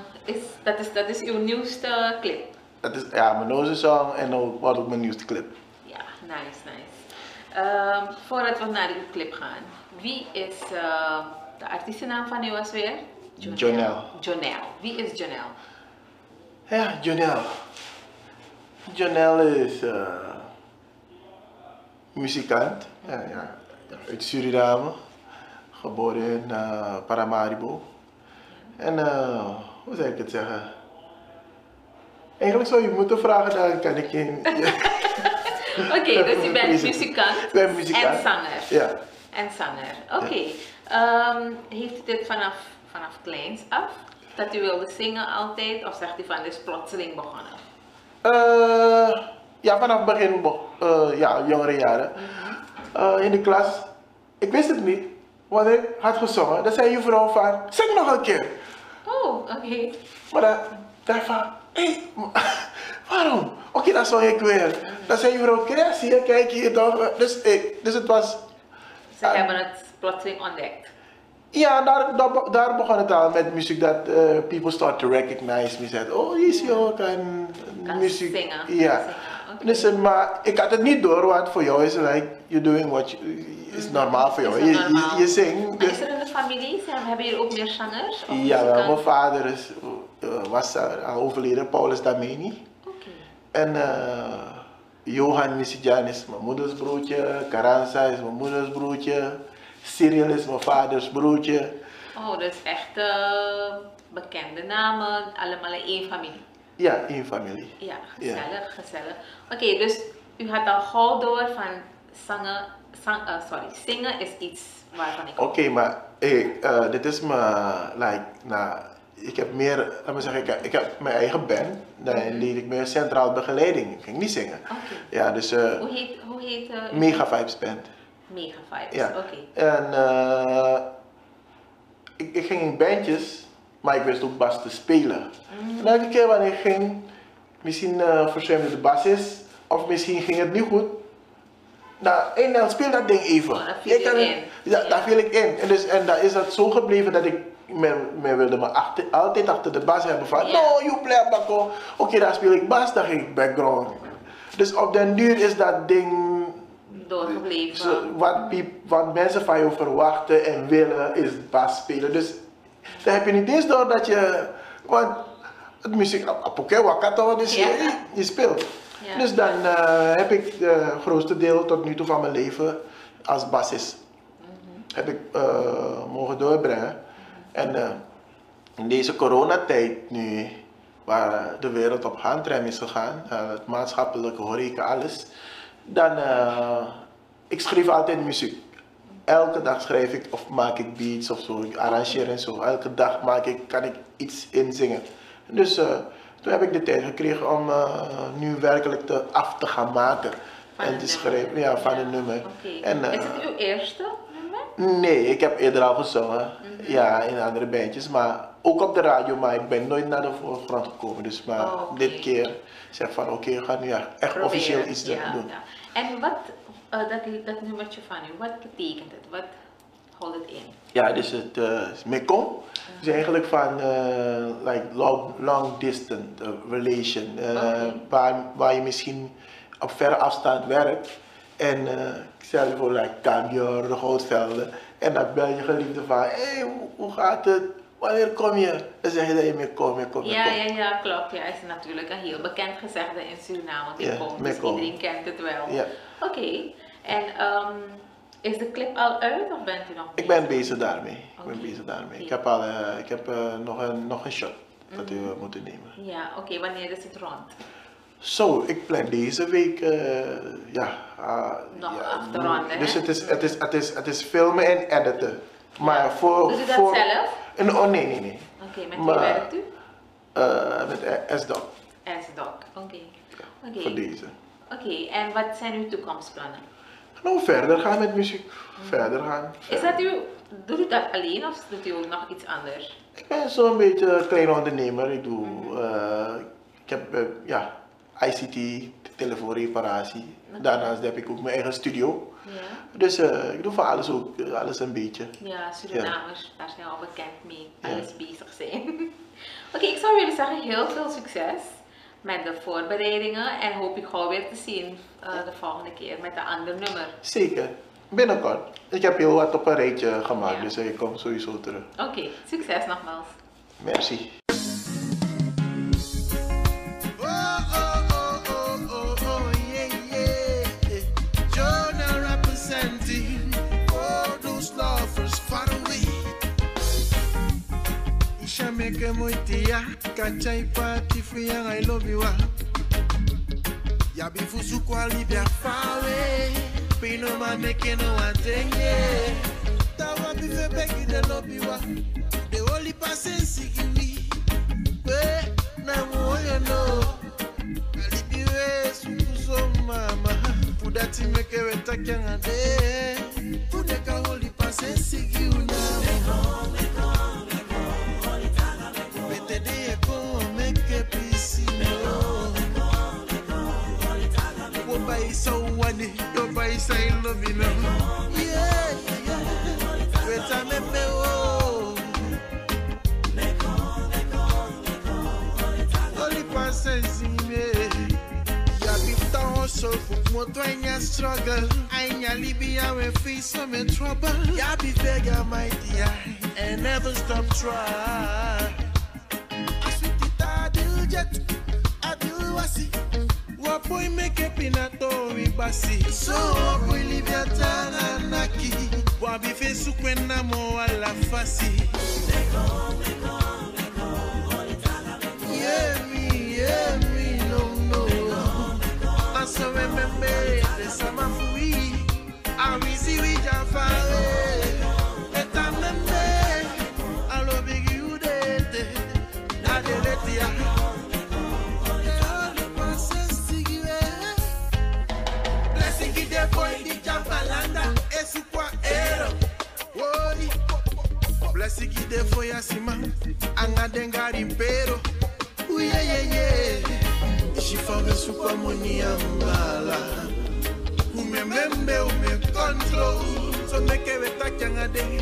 dat, is, dat is uw nieuwste clip? Dat is, ja, mijn nieuwste song en ook, wat ook mijn nieuwste clip. Ja, nice, nice. Ehm, voordat we naar uw clip gaan, wie is eh, de artiestennaam van uw was weer? Jonel. Jonel. Wie is Jonel? Ja, Jonel. Jonel is uh, muzikant ja, ja, uit Suriname, geboren in eh, Paramaribo. En hoe zou ik het zeggen? Eigenlijk zou je moeten vragen, daar kan ik geen. Oké, dus je bent muzikant, en zanger. Ja. En zanger. Oké. Ehm, heeft u dit vanaf, vanaf kleins af? Dat u wilde zingen altijd? Of zegt hij van, dit is plotseling begonnen? Uh, ja, vanaf begin, uh, ja, jongere jaren. Mhm. Eh, in de klas. Ik wist het niet, want ik had gezongen. Dan zei vooral van, zing nog een keer. Oh, oké. Maar dan van, hé, Waarom? Oké, dat zag ik weer. Dat zei mevrouw Kres, hier, kijk hier. Dan, eh, dus, eh, dus het was... Ze ah. hebben het plotseling ontdekt. Ja, daar, daar, daar, begon het al met muziek dat uh, people start to recognize me. Said, oh, hier is ook een muziek. Zingen. Ja. Dus, maar ik had het niet door, want voor jou is het like, you're doing what is mm. normaal voor jou. je, zing. je zingt. Dus. Is er in de familie, hebben jullie ook meer zangers? Ja, mijn vader is, was al overleden, Paulus Dameni. En uh, eh, Johan Nisidjan is mijn moeders broertje. Karansa is mijn moeders broertje. Cyril is mijn vaders broertje. Oh, dat is echt eh, bekende namen. Allemaal één familie. Ja, één familie. Ja, gezellig, gezellig. Oké, dus u had al gauw door van zingen, eh, sorry, zingen is iets waarvan ik... Oké, maar dit is mijn, like, na ik heb meer, laat maar zeggen, ik heb, ik heb mijn eigen band. Daar mhm. liet ik meer centraal begeleiding. Ik ging niet zingen. Ja, dus, eh, hoe heet, hoe heet eh, Mega Vibes Band. Mega Vibes, ja. oké. En eh, ik, ik, ging in bandjes, maar ik wist ook bas te spelen. Mhm. En elke keer wanneer ik ging, misschien verzuimde de bassist, of misschien ging het niet goed. Nou, en dan speel dat ding even. Oh, daar viel, ik in. Ja, ja, Daar viel ik in. En, dus, en daar is dat zo gebleven dat ik men, wilde me achter, altijd achter de bas hebben van, yeah. no, you play bako. Oké, daar speel ik bas, dan ga ik background. Dus op den duur is dat ding... Doorgebleven. Wat, wat mensen van jou verwachten en willen is bas spelen. Dus daar heb je niet eens door dat je... Want het muziek, apoké, wakata, dus yeah. je, je speelt. Dus dan eh, heb ik het grootste deel tot nu toe van mijn leven als bassist. Mm Heb ik eh, mogen doorbrengen. En eh, in deze coronatijd nu, waar eh, de wereld op handrem is gegaan, eh, het maatschappelijke horeca, alles, dan, ik schreef altijd muziek. Elke dag schrijf ik of maak ik beats of zo, ik arrangeer en zo. Elke dag maak ik, kan ik iets inzingen. Dus toen heb ik de tijd gekregen om nu werkelijk te, af te gaan maken en te schrijven ja, van een nummer. En, is het uw eerste? Nee, ik heb eerder al gezongen. Mhm. Ja, in andere bandjes. Maar ook op de radio, maar ik ben nooit naar de voorgrond gekomen. Dus maar oh, dit keer zeg van oké, we gaan nu echt officieel iets doen. En wat, uh, dat, dat nummertje van u, wat betekent het? Wat houdt het in? Ja, dus het uh, eh, Mekong. is eigenlijk van eh, like long, long distance relation. waar, waar je misschien op verre afstand werkt. En uh, ik zei voor like, de Gootvelden. En dan bel je geliefde van, hé, hey, hoe, gaat het? Wanneer kom je? Dan zeg je dat je mee komt, komt, ja, ja, ja, klopt. Ja, is natuurlijk een heel bekend gezegde in Suriname, die ja, komt. Dus iedereen kent het wel. Oké. En ehm, is de clip al uit of bent u nog bezig? Ik ben bezig daarmee. Ik ben bezig daarmee. Ik heb, al, eh, ik heb eh, nog, een, nog een shot dat mm u mhm. moet nemen. Ja, oké. Wanneer is het rond? Zo, ik plan deze week, eh, ja. Ah, nog ja, achterhand, Dus het is, het, is, het, is, het is filmen en editen. Maar voor... Doe dat voor, zelf? oh, nee, nee, nee. Oké, met wie werkt u? Eh, met S-Doc. E- S-Doc, oké. Voor deze. Oké, en wat zijn uw toekomstplannen? Nou, verder gaan met muziek. Mm. Verder gaan. Is dat Doet u dat alleen of doet u ook nog iets anders? Ik ben zo'n beetje een kleine ondernemer. Ik doe... Mm. Eh, ik heb... ja, ICT, telefoonreparatie. Daarnaast heb ik ook mijn eigen studio. Ja. Dus eh, ik doe van alles ook, eh, alles een beetje. Ja, Surinamers, daar zijn we al bekend mee, alles bezig zijn. (laughs) Oké, ik zou willen zeggen heel veel succes met de voorbereidingen en hoop ik gauw weer te zien eh, de volgende keer met een ander nummer. Zeker, binnenkort. Ik heb heel wat op een rijtje gemaakt, dus ik kom sowieso terug. Oké, succes nogmaals. Merci. shameke moitia kachai pati fia I love you ah. ya bifusu kwa libya fawe pino ma no atenge tawa bife beki de love you ah. the only person sigiwi we eh, na moyo no alibiwe sukuso mama pudati meke wetakyanga de pudeka only person sigiwi na body, your voice I love you now. Yeah, wait a minute, oh. Only passes in me. Ya lift down so for more to any struggle. I ya Libya when face some trouble. Ya be Vega, my dear, and never stop trying. I sweet it, I do jet, I do I see boy meke pinato ibasi so boy liviatana naki wabife sukwena mo ala fasi Mekong, Mekong, no no desa mafui wijafare day.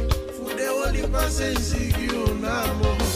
the only person you now.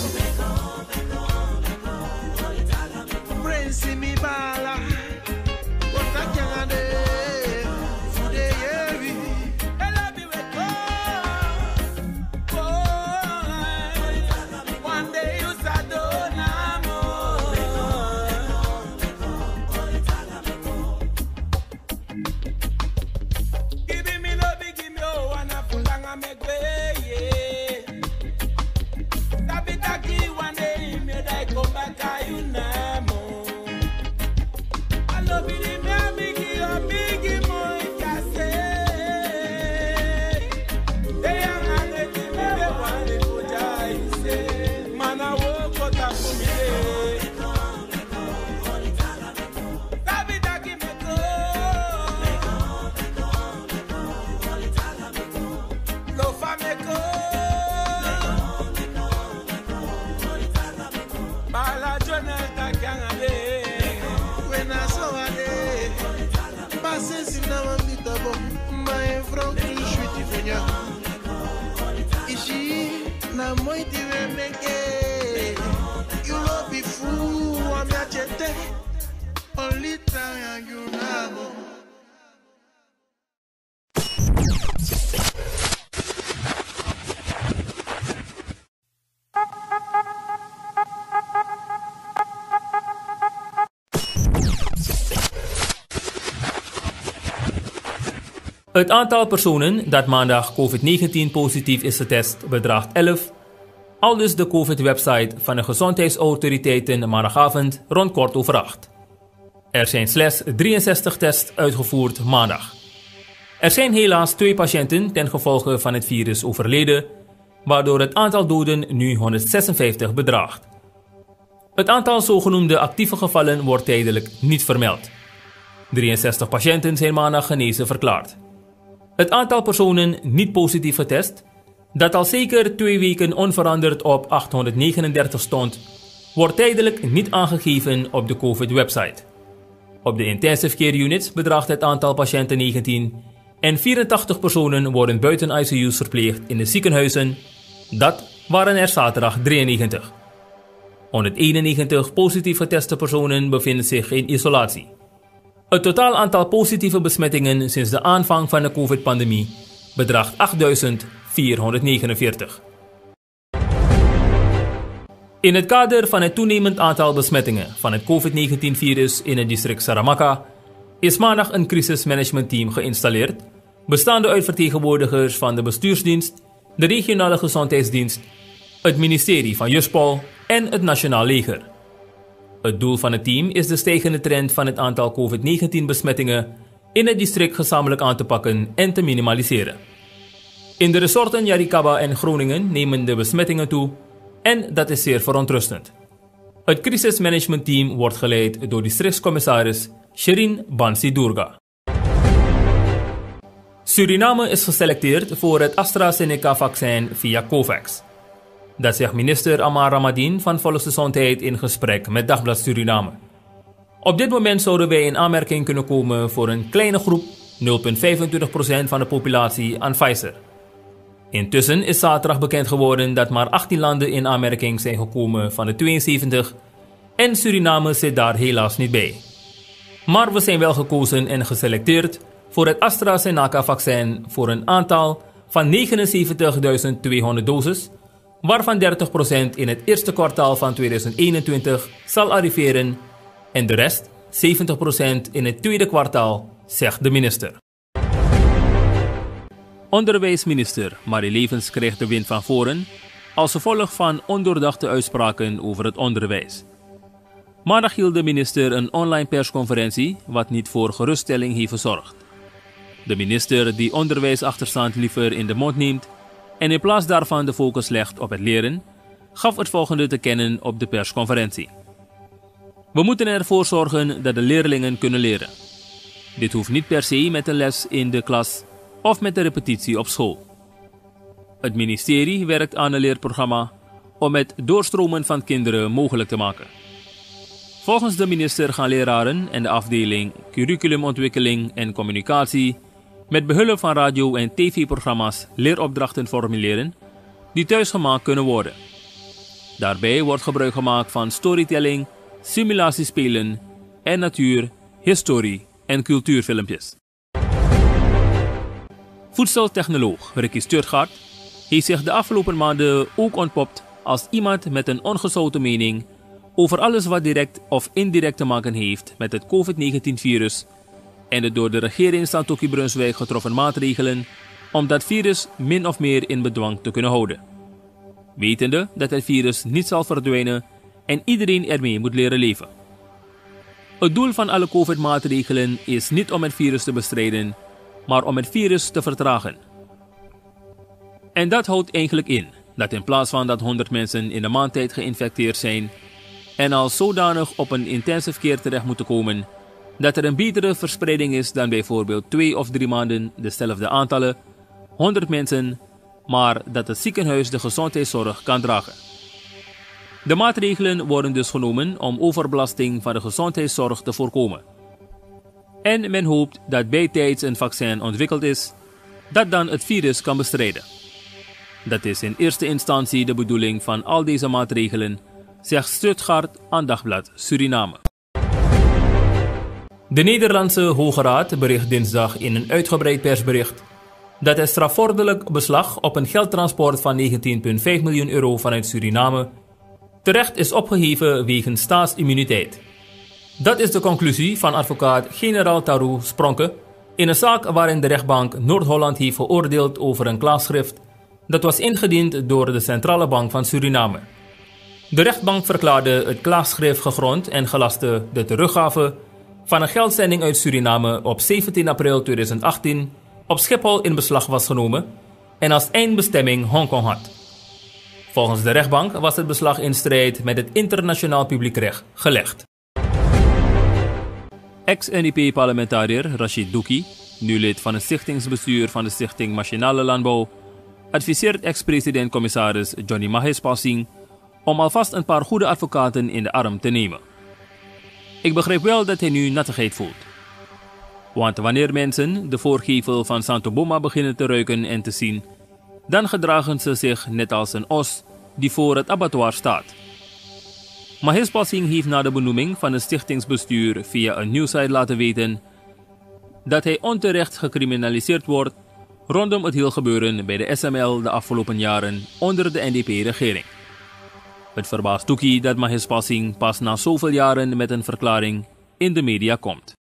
Het aantal personen dat maandag COVID-19 positief is getest bedraagt 11, al dus de COVID-website van de gezondheidsautoriteiten maandagavond rond kort over 8. Er zijn slechts 63 tests uitgevoerd maandag. Er zijn helaas twee patiënten ten gevolge van het virus overleden, waardoor het aantal doden nu 156 bedraagt. Het aantal zogenoemde actieve gevallen wordt tijdelijk niet vermeld. 63 patiënten zijn maandag genezen verklaard. Het aantal personen niet positief getest, dat al zeker twee weken onveranderd op 839 stond, wordt tijdelijk niet aangegeven op de COVID-website. Op de intensive care units bedraagt het aantal patiënten 19 en 84 personen worden buiten ICU's verpleegd in de ziekenhuizen. Dat waren er zaterdag 93. 191 positief geteste personen bevinden zich in isolatie. Het totaal aantal positieve besmettingen sinds de aanvang van de COVID-pandemie bedraagt 8449. In het kader van het toenemend aantal besmettingen van het COVID-19-virus in het district Saramaka is maandag een crisismanagementteam geïnstalleerd, bestaande uit vertegenwoordigers van de bestuursdienst, de regionale gezondheidsdienst, het ministerie van Juspol en het Nationaal Leger. Het doel van het team is de stijgende trend van het aantal COVID-19-besmettingen in het district gezamenlijk aan te pakken en te minimaliseren. In de resorten Yarikaba en Groningen nemen de besmettingen toe en dat is zeer verontrustend. Het crisismanagementteam wordt geleid door districtscommissaris Sherin Bansidurga. Suriname is geselecteerd voor het AstraZeneca-vaccin via COVAX. Dat zegt minister Amar Ramadin van Volksgezondheid in gesprek met Dagblad Suriname. Op dit moment zouden wij in aanmerking kunnen komen voor een kleine groep, 0,25% van de populatie, aan Pfizer. Intussen is zaterdag bekend geworden dat maar 18 landen in aanmerking zijn gekomen van de 72 en Suriname zit daar helaas niet bij. Maar we zijn wel gekozen en geselecteerd voor het AstraZeneca-vaccin voor een aantal van 79.200 doses waarvan 30% in het eerste kwartaal van 2021 zal arriveren en de rest 70% in het tweede kwartaal, zegt de minister. Onderwijsminister Marie Levens kreeg de wind van voren als gevolg van ondoordachte uitspraken over het onderwijs. Maandag hield de minister een online persconferentie wat niet voor geruststelling heeft gezorgd. De minister die onderwijsachterstand liever in de mond neemt, en in plaats daarvan de focus legt op het leren, gaf het volgende te kennen op de persconferentie. We moeten ervoor zorgen dat de leerlingen kunnen leren. Dit hoeft niet per se met een les in de klas of met de repetitie op school. Het ministerie werkt aan een leerprogramma om het doorstromen van kinderen mogelijk te maken. Volgens de minister gaan leraren en de afdeling curriculumontwikkeling en communicatie met behulp van radio- en tv-programma's leeropdrachten formuleren die thuis gemaakt kunnen worden. Daarbij wordt gebruik gemaakt van storytelling, simulatiespelen en natuur, historie en cultuurfilmpjes. Voedseltechnoloog Ricky Sturgaard heeft zich de afgelopen maanden ook ontpopt als iemand met een ongezouten mening over alles wat direct of indirect te maken heeft met het COVID-19-virus en de door de regering Santuki Brunswijk getroffen maatregelen om dat virus min of meer in bedwang te kunnen houden. Wetende dat het virus niet zal verdwijnen en iedereen ermee moet leren leven. Het doel van alle COVID-maatregelen is niet om het virus te bestrijden, maar om het virus te vertragen. En dat houdt eigenlijk in dat in plaats van dat 100 mensen in de maand tijd geïnfecteerd zijn en al zodanig op een intensive care terecht moeten komen, dat er een betere verspreiding is dan bijvoorbeeld twee of drie maanden dezelfde aantallen, 100 mensen, maar dat het ziekenhuis de gezondheidszorg kan dragen. De maatregelen worden dus genomen om overbelasting van de gezondheidszorg te voorkomen. En men hoopt dat bijtijds een vaccin ontwikkeld is dat dan het virus kan bestrijden. Dat is in eerste instantie de bedoeling van al deze maatregelen, zegt Stuttgart aan Dagblad Suriname. De Nederlandse Hoge Raad bericht dinsdag in een uitgebreid persbericht dat het strafvordelijk beslag op een geldtransport van 19,5 miljoen euro vanuit Suriname terecht is opgeheven wegens staatsimmuniteit. Dat is de conclusie van advocaat-generaal Taru Spronke in een zaak waarin de rechtbank Noord-Holland heeft veroordeeld over een klaagschrift dat was ingediend door de Centrale Bank van Suriname. De rechtbank verklaarde het klaagschrift gegrond en gelaste de teruggave van een geldzending uit Suriname op 17 april 2018 op Schiphol in beslag was genomen en als eindbestemming Hongkong had. Volgens de rechtbank was het beslag in strijd met het internationaal publiek recht gelegd. ex nip parlementariër Rashid Douki, nu lid van het stichtingsbestuur van de Stichting Machinale Landbouw, adviseert ex-president-commissaris Johnny Mahis Passing om alvast een paar goede advocaten in de arm te nemen. Ik begrijp wel dat hij nu nattigheid voelt. Want wanneer mensen de voorgevel van Santo Boma beginnen te ruiken en te zien, dan gedragen ze zich net als een os die voor het abattoir staat. Mahesh Passing heeft na de benoeming van het stichtingsbestuur via een nieuwsite laten weten dat hij onterecht gecriminaliseerd wordt rondom het heel gebeuren bij de SML de afgelopen jaren onder de NDP-regering. Het verbaast Toekie dat Mahis passing pas na zoveel jaren met een verklaring in de media komt.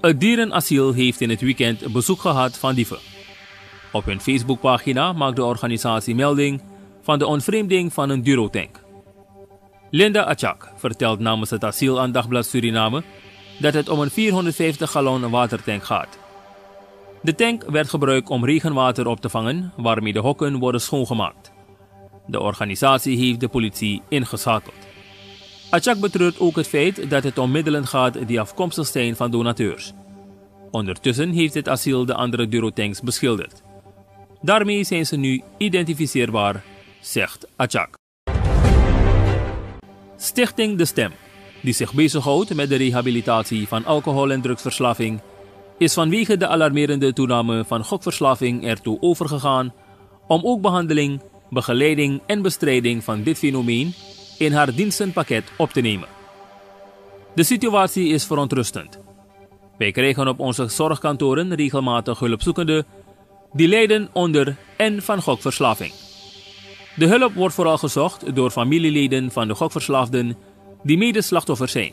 Het dierenasiel heeft in het weekend bezoek gehad van dieven. Op hun Facebookpagina maakt de organisatie melding van de ontvreemding van een durotank. Linda Achak vertelt namens het asiel aan Dagblad Suriname dat het om een 450 gallon watertank gaat. De tank werd gebruikt om regenwater op te vangen, waarmee de hokken worden schoongemaakt. De organisatie heeft de politie ingeschakeld. Achak betreurt ook het feit dat het om middelen gaat die afkomstig zijn van donateurs. Ondertussen heeft het asiel de andere Durotanks beschilderd. Daarmee zijn ze nu identificeerbaar, zegt Achak. Stichting De Stem, die zich bezighoudt met de rehabilitatie van alcohol- en drugsverslaving, is vanwege de alarmerende toename van gokverslaving ertoe overgegaan om ook behandeling begeleiding en bestrijding van dit fenomeen in haar dienstenpakket op te nemen. De situatie is verontrustend. Wij krijgen op onze zorgkantoren regelmatig hulpzoekenden die lijden onder en van gokverslaving. De hulp wordt vooral gezocht door familieleden van de gokverslaafden die mede slachtoffer zijn.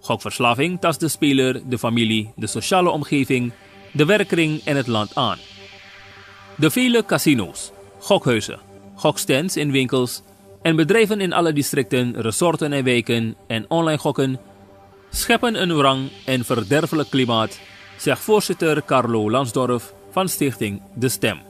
Gokverslaving tast de speler, de familie, de sociale omgeving, de werkring en het land aan. De vele casino's, gokhuizen, gokstands in winkels en bedrijven in alle districten, resorten en weken en online gokken scheppen een wrang en verderfelijk klimaat, zegt voorzitter Carlo Lansdorf van stichting De Stem.